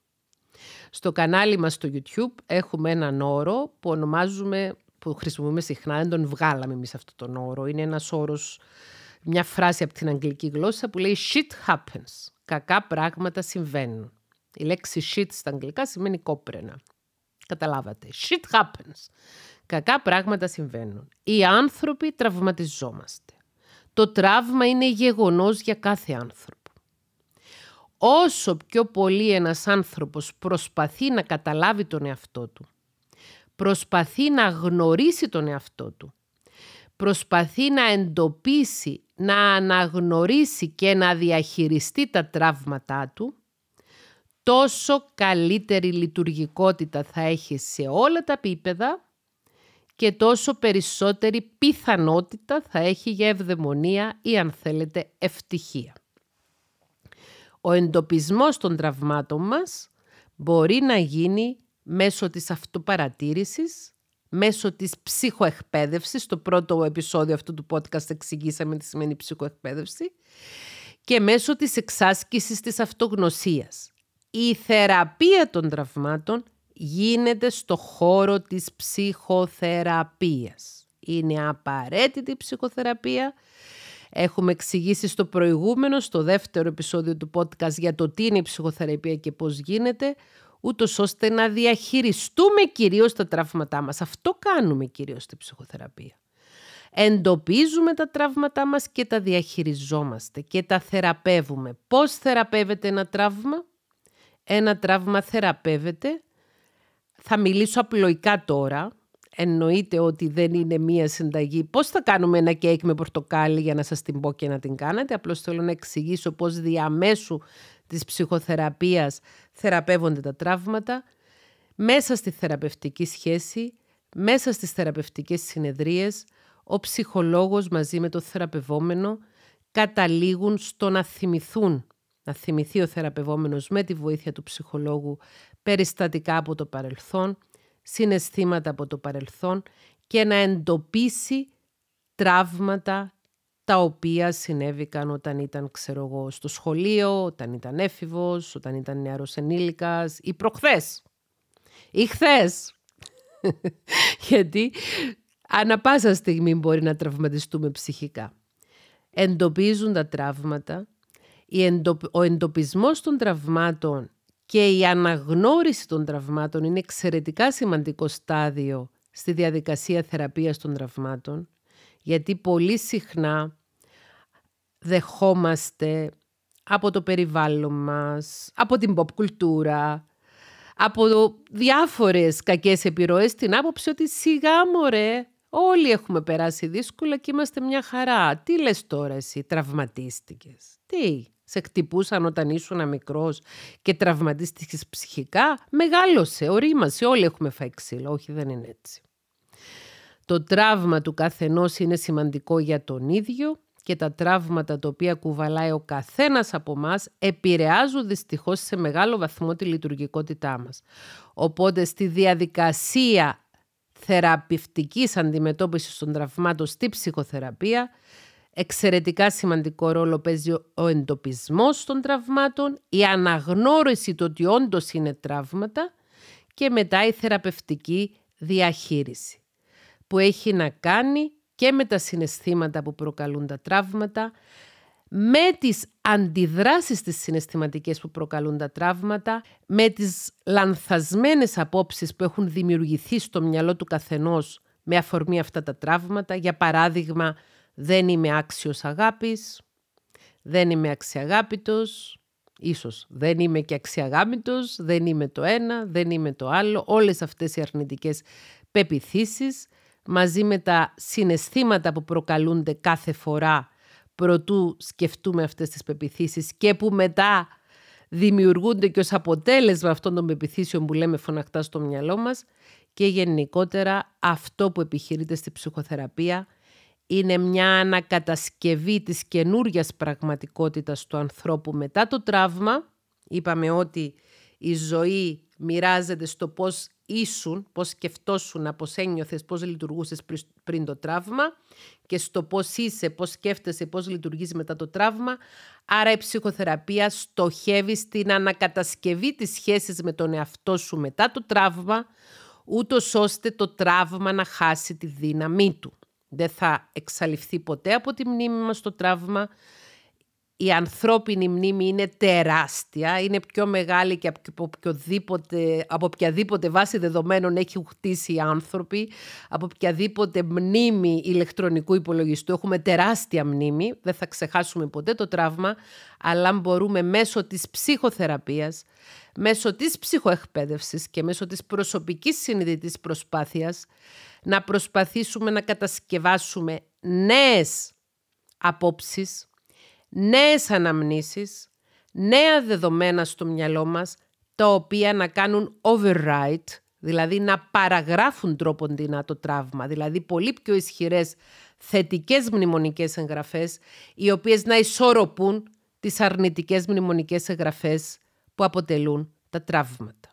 Στο κανάλι μας στο YouTube έχουμε έναν όρο που ονομάζουμε, που χρησιμοποιούμε συχνά, δεν τον βγάλαμε εμείς αυτόν τον όρο, είναι ένας όρος, μια φράση από την αγγλική γλώσσα που λέει «shit happens», κακά πράγματα συμβαίνουν. Η λέξη shit στα αγγλικά σημαίνει κόπρενα. Καταλάβατε. Shit happens. Κακά πράγματα συμβαίνουν. Οι άνθρωποι τραυματιζόμαστε. Το τραύμα είναι γεγονός για κάθε άνθρωπο. Όσο πιο πολύ ένας άνθρωπος προσπαθεί να καταλάβει τον εαυτό του, προσπαθεί να γνωρίσει τον εαυτό του, προσπαθεί να εντοπίσει, να αναγνωρίσει και να διαχειριστεί τα τραύματά του, τόσο καλύτερη λειτουργικότητα θα έχει σε όλα τα επίπεδα και τόσο περισσότερη πιθανότητα θα έχει για ευδαιμονία ή αν θέλετε ευτυχία. Ο εντοπισμός των τραυμάτων μας μπορεί να γίνει μέσω της αυτοπαρατήρησης, μέσω της ψυχοεκπαίδευσης. το πρώτο επεισόδιο αυτού του podcast εξηγήσαμε τι σημαίνει ψυχοεκπαίδευση και μέσω της εξάσκησης της αυτογνωσίας η θεραπεία των τραυμάτων γίνεται στο χώρο της ψυχοθεραπείας. Είναι απαραίτητη η ψυχοθεραπεία. Έχουμε εξηγήσει στο προηγούμενο, στο δεύτερο επεισόδιο του podcast για το τι είναι η ψυχοθεραπεία και πώς γίνεται, ούτως ώστε να διαχειριστούμε κυρίως τα τραύματά μας. Αυτό κάνουμε κυρίως στη ψυχοθεραπεία. Εντοπίζουμε τα τραύματά μας και τα διαχειριζόμαστε και τα θεραπεύουμε. Πώς θεραπεύεται ένα τραύμα? ένα τραύμα θεραπεύεται. Θα μιλήσω απλοϊκά τώρα. Εννοείται ότι δεν είναι μία συνταγή. Πώς θα κάνουμε ένα κέικ με πορτοκάλι για να σας την πω και να την κάνετε. Απλώς θέλω να εξηγήσω πώς διαμέσου της ψυχοθεραπείας θεραπεύονται τα τραύματα. Μέσα στη θεραπευτική σχέση, μέσα στις θεραπευτικές συνεδρίες, ο ψυχολόγος μαζί με το θεραπευόμενο καταλήγουν στο να θυμηθούν να θυμηθεί ο θεραπευόμενος με τη βοήθεια του ψυχολόγου περιστατικά από το παρελθόν, συναισθήματα από το παρελθόν και να εντοπίσει τραύματα τα οποία συνέβηκαν όταν ήταν, ξέρω εγώ, στο σχολείο, όταν ήταν έφηβος, όταν ήταν νεαρός ενήλικας ή προχθές ή χθες. Γιατί ανά πάσα στιγμή μπορεί να τραυματιστούμε ψυχικά. Εντοπίζουν τα τραύματα ο εντοπισμός των τραυμάτων και η αναγνώριση των τραυμάτων είναι εξαιρετικά σημαντικό στάδιο στη διαδικασία θεραπείας των τραυμάτων, γιατί πολύ συχνά δεχόμαστε από το περιβάλλον μας, από την pop κουλτούρα, από διάφορες κακές επιρροές την άποψη ότι σιγά μωρέ όλοι έχουμε περάσει δύσκολα και είμαστε μια χαρά. Τι λες τώρα εσύ, τραυματίστηκες. Τι, σε χτυπούσαν όταν ήσουν μικρός και τραυματίστηκες ψυχικά, μεγάλωσε, ορίμασε, όλοι έχουμε φάει ξύλο. Όχι, δεν είναι έτσι. Το τραύμα του καθενός είναι σημαντικό για τον ίδιο και τα τραύματα τα οποία κουβαλάει ο καθένας από εμάς επηρεάζουν δυστυχώς σε μεγάλο βαθμό τη λειτουργικότητά μας. Οπότε στη διαδικασία θεραπευτικής αντιμετώπισης των τραυμάτων στη ψυχοθεραπεία Εξαιρετικά σημαντικό ρόλο παίζει ο εντοπισμός των τραυμάτων, η αναγνώριση του ότι όντως είναι τραύματα και μετά η θεραπευτική διαχείριση που έχει να κάνει και με τα συναισθήματα που προκαλούν τα τραύματα, με τις αντιδράσεις τις συναισθηματικές που προκαλούν τα τραύματα, με τις λανθασμένες απόψεις που έχουν δημιουργηθεί στο μυαλό του καθενός με αφορμή αυτά τα τραύματα, για παράδειγμα δεν είμαι άξιος αγάπης, δεν είμαι αξιαγάπητος, ίσως δεν είμαι και αξιαγάμητος, δεν είμαι το ένα, δεν είμαι το άλλο. Όλες αυτές οι αρνητικές πεπιθήσεις μαζί με τα συναισθήματα που προκαλούνται κάθε φορά προτού σκεφτούμε αυτές τις πεπιθήσεις και που μετά δημιουργούνται και ως αποτέλεσμα αυτών των πεπιθήσεων που λέμε φωνακτά στο μυαλό μας και γενικότερα αυτό που επιχειρείται στη ψυχοθεραπεία είναι μια ανακατασκευή της καινούριας πραγματικότητας του ανθρώπου μετά το τραύμα. Είπαμε ότι η ζωή μοιράζεται στο πώς ήσουν, πώς σκεφτόσουν, πώς ένιωθες, πώς λειτουργούσες πριν το τραύμα και στο πώς είσαι, πώς σκέφτεσαι, πώς λειτουργείς μετά το τραύμα. Άρα η ψυχοθεραπεία στοχεύει στην ανακατασκευή της σχέσης με τον εαυτό σου μετά το τραύμα, ούτως ώστε το τραύμα να χάσει τη δύναμή του δεν θα εξαλειφθεί ποτέ από τη μνήμη μας το τραύμα. Η ανθρώπινη μνήμη είναι τεράστια, είναι πιο μεγάλη και από, από οποιαδήποτε βάση δεδομένων έχει χτίσει οι άνθρωποι, από οποιαδήποτε μνήμη ηλεκτρονικού υπολογιστού. Έχουμε τεράστια μνήμη, δεν θα ξεχάσουμε ποτέ το τραύμα, αλλά αν μπορούμε μέσω της ψυχοθεραπείας, μέσω της ψυχοεκπαίδευσης και μέσω της προσωπικής συνειδητής προσπάθειας να προσπαθήσουμε να κατασκευάσουμε νέες απόψεις, νέες αναμνήσεις, νέα δεδομένα στο μυαλό μας, τα οποία να κάνουν override, δηλαδή να παραγράφουν τρόπον το τραύμα, δηλαδή πολύ πιο ισχυρές θετικές μνημονικές εγγραφές, οι οποίες να ισορροπούν τις αρνητικές μνημονικές εγγραφές που αποτελούν τα τραύματα.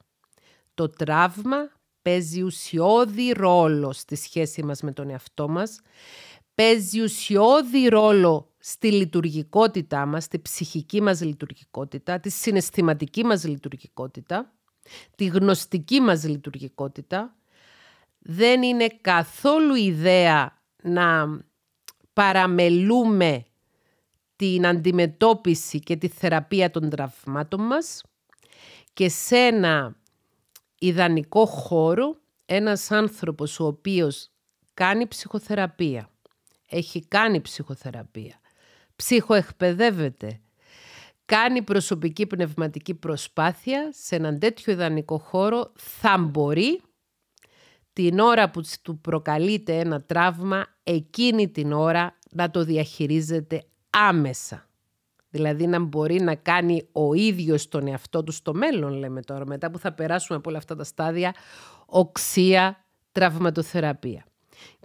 Το τραύμα παίζει ουσιώδη ρόλο στη σχέση μας με τον εαυτό μας, παίζει ουσιώδη ρόλο στη λειτουργικότητά μας, στη ψυχική μας λειτουργικότητα, τη συναισθηματική μας λειτουργικότητα, τη γνωστική μας λειτουργικότητα. Δεν είναι καθόλου ιδέα να παραμελούμε την αντιμετώπιση και τη θεραπεία των τραυμάτων μας και σε ένα ιδανικό χώρο ένας άνθρωπος ο οποίος κάνει ψυχοθεραπεία, έχει κάνει ψυχοθεραπεία, ψυχοεκπαιδεύεται, κάνει προσωπική πνευματική προσπάθεια σε έναν τέτοιο ιδανικό χώρο θα μπορεί την ώρα που του προκαλείται ένα τραύμα εκείνη την ώρα να το διαχειρίζεται άμεσα. Δηλαδή να μπορεί να κάνει ο ίδιος τον εαυτό του στο μέλλον, λέμε τώρα, μετά που θα περάσουμε από όλα αυτά τα στάδια, οξία τραυματοθεραπεία.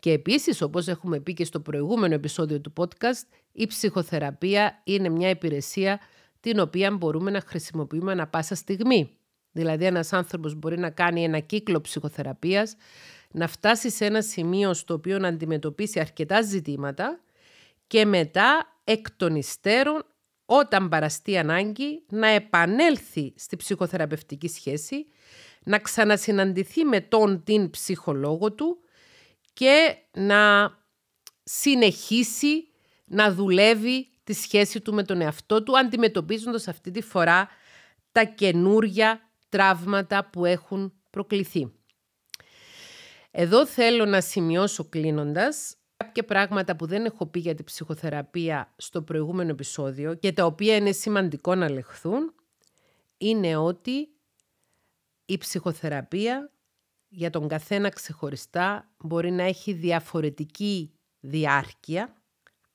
Και επίσης, όπως έχουμε πει και στο προηγούμενο επεισόδιο του podcast, η ψυχοθεραπεία είναι μια υπηρεσία την οποία μπορούμε να χρησιμοποιούμε ανα πάσα στιγμή. Δηλαδή, ένας άνθρωπος μπορεί να κάνει ένα κύκλο ψυχοθεραπείας, να φτάσει σε ένα σημείο στο οποίο να αντιμετωπίσει αρκετά ζητήματα και μετά εκ των υστέρων όταν παραστεί ανάγκη να επανέλθει στη ψυχοθεραπευτική σχέση, να ξανασυναντηθεί με τον την ψυχολόγο του και να συνεχίσει να δουλεύει τη σχέση του με τον εαυτό του, αντιμετωπίζοντας αυτή τη φορά τα καινούρια τραύματα που έχουν προκληθεί. Εδώ θέλω να σημειώσω κλείνοντας κάποια πράγματα που δεν έχω πει για την ψυχοθεραπεία στο προηγούμενο επεισόδιο και τα οποία είναι σημαντικό να λεχθούν είναι ότι η ψυχοθεραπεία για τον καθένα ξεχωριστά μπορεί να έχει διαφορετική διάρκεια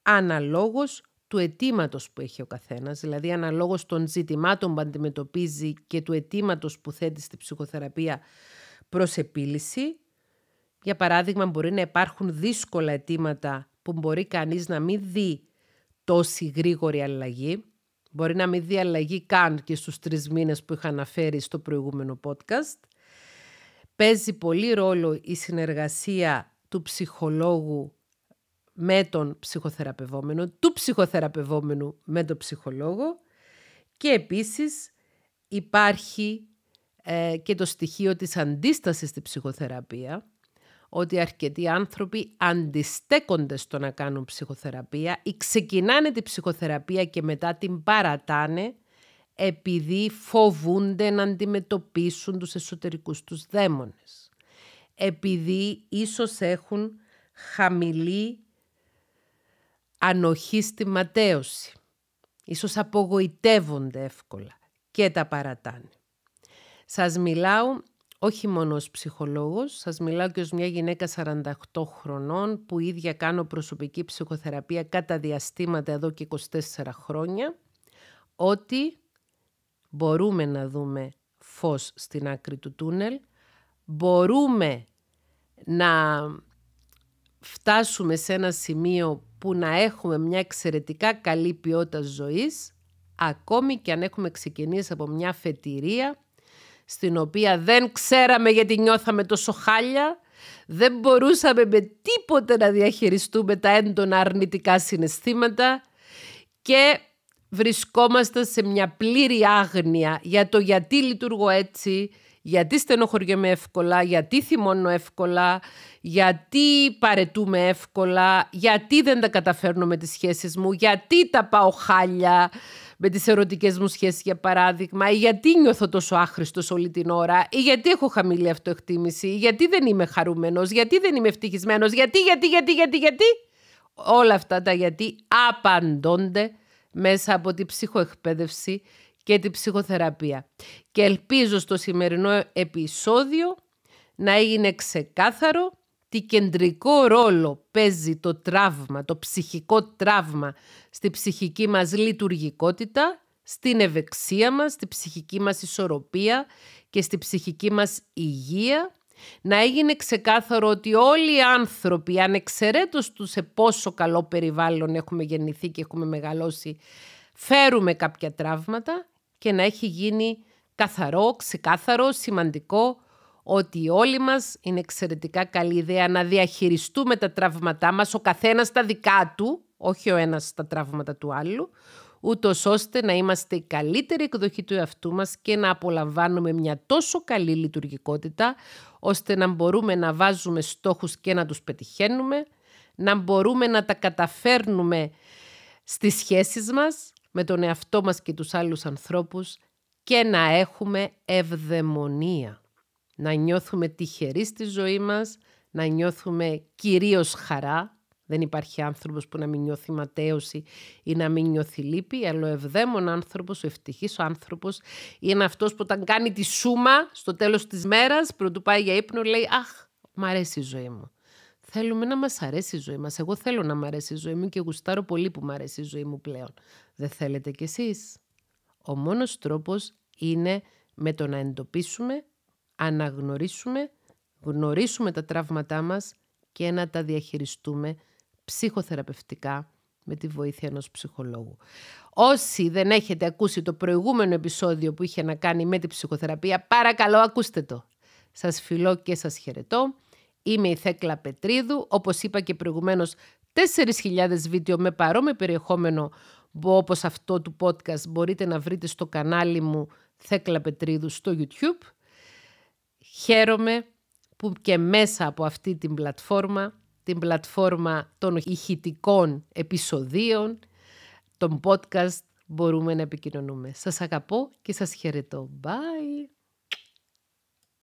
αναλόγως του αιτήματος που έχει ο καθένας, δηλαδή αναλόγως των ζητημάτων που αντιμετωπίζει και του αιτήματος που θέτει στη ψυχοθεραπεία προς επίλυση για παράδειγμα, μπορεί να υπάρχουν δύσκολα αιτήματα που μπορεί κανείς να μην δει τόση γρήγορη αλλαγή. Μπορεί να μην δει αλλαγή καν και στους τρεις μήνες που είχα αναφέρει στο προηγούμενο podcast. Παίζει πολύ ρόλο η συνεργασία του ψυχολόγου με τον ψυχοθεραπευόμενο, του ψυχοθεραπευόμενου με τον ψυχολόγο και επίσης υπάρχει ε, και το στοιχείο της αντίστασης στη ψυχοθεραπεία ότι αρκετοί άνθρωποι αντιστέκονται στο να κάνουν ψυχοθεραπεία ή ξεκινάνε τη ψυχοθεραπεία και μετά την παρατάνε επειδή φοβούνται να αντιμετωπίσουν τους εσωτερικούς τους δαίμονες. Επειδή ίσως έχουν χαμηλή ανοχή στη ματέωση. Ίσως απογοητεύονται εύκολα και τα παρατάνε. Σας μιλάω όχι μόνο ως ψυχολόγος, σας μιλάω και ως μια γυναίκα 48 χρονών που ίδια κάνω προσωπική ψυχοθεραπεία κατά διαστήματα εδώ και 24 χρόνια, ότι μπορούμε να δούμε φως στην άκρη του τούνελ, μπορούμε να φτάσουμε σε ένα σημείο που να έχουμε μια εξαιρετικά καλή ποιότητα ζωής, ακόμη και αν έχουμε ξεκινήσει από μια φετηρία στην οποία δεν ξέραμε γιατί νιώθαμε τόσο χάλια, δεν μπορούσαμε με τίποτε να διαχειριστούμε τα έντονα αρνητικά συναισθήματα και βρισκόμαστε σε μια πλήρη άγνοια για το γιατί λειτουργώ έτσι, γιατί στενοχωριέμαι εύκολα, γιατί θυμώνω εύκολα, γιατί παρετούμε εύκολα, γιατί δεν τα καταφέρνω με τις σχέσεις μου, γιατί τα πάω χάλια, με τις ερωτικές μου σχέσεις για παράδειγμα, ή γιατί νιώθω τόσο άχρηστος όλη την ώρα, ή γιατί έχω χαμηλή αυτοεκτίμηση, ή γιατί δεν είμαι χαρούμενος, γιατί δεν είμαι ευτυχισμένος, γιατί, γιατί, γιατί, γιατί, γιατί. Όλα αυτά τα γιατί απαντώνται μέσα από την ψυχοεκπαίδευση και την ψυχοθεραπεία. Και ελπίζω στο σημερινό επεισόδιο να έγινε ξεκάθαρο τι κεντρικό ρόλο παίζει το τραύμα, το ψυχικό τραύμα στη ψυχική μας λειτουργικότητα, στην ευεξία μας, στη ψυχική μας ισορροπία και στη ψυχική μας υγεία. Να έγινε ξεκάθαρο ότι όλοι οι άνθρωποι, ανεξαιρέτως του σε πόσο καλό περιβάλλον έχουμε γεννηθεί και έχουμε μεγαλώσει, φέρουμε κάποια τραύματα και να έχει γίνει καθαρό, ξεκάθαρο, σημαντικό ότι όλοι μας είναι εξαιρετικά καλή ιδέα να διαχειριστούμε τα τραύματά μας, ο καθένας τα δικά του, όχι ο ένας τα τραύματα του άλλου, ούτως ώστε να είμαστε η καλύτερη εκδοχή του εαυτού μας και να απολαμβάνουμε μια τόσο καλή λειτουργικότητα, ώστε να μπορούμε να βάζουμε στόχους και να τους πετυχαίνουμε, να μπορούμε να τα καταφέρνουμε στις σχέσεις μας με τον εαυτό μας και τους άλλους ανθρώπους και να έχουμε ευδαιμονία να νιώθουμε τυχεροί στη ζωή μας, να νιώθουμε κυρίως χαρά. Δεν υπάρχει άνθρωπος που να μην νιώθει ματέωση ή να μην νιώθει λύπη, αλλά ο ευδαίμων άνθρωπος, ο ευτυχής ο άνθρωπος, είναι αυτός που όταν κάνει τη σούμα στο τέλος της μέρας, του πάει για ύπνο, λέει «Αχ, μ' αρέσει η ζωή μου». Θέλουμε να μας αρέσει η ζωή μας. Εγώ θέλω να μ' αρέσει η ζωή μου και γουστάρω πολύ που μ' αρέσει η ζωή μου πλέον. Δεν θέλετε κι εσείς. Ο μόνος τρόπος είναι με το να εντοπίσουμε αναγνωρίσουμε, γνωρίσουμε τα τραύματά μας και να τα διαχειριστούμε ψυχοθεραπευτικά με τη βοήθεια ενός ψυχολόγου. Όσοι δεν έχετε ακούσει το προηγούμενο επεισόδιο που είχε να κάνει με τη ψυχοθεραπεία, παρακαλώ ακούστε το. Σας φιλώ και σας χαιρετώ. Είμαι η Θέκλα Πετρίδου, όπως είπα και προηγουμένως 4.000 βίντεο με παρόμοιο περιεχόμενο όπως αυτό του podcast μπορείτε να βρείτε στο κανάλι μου Θέκλα Πετρίδου στο YouTube. Χαίρομαι που και μέσα από αυτή την πλατφόρμα, την πλατφόρμα των ηχητικών επεισοδίων, των podcast, μπορούμε να επικοινωνούμε. Σας αγαπώ και σας χαιρετώ. Bye!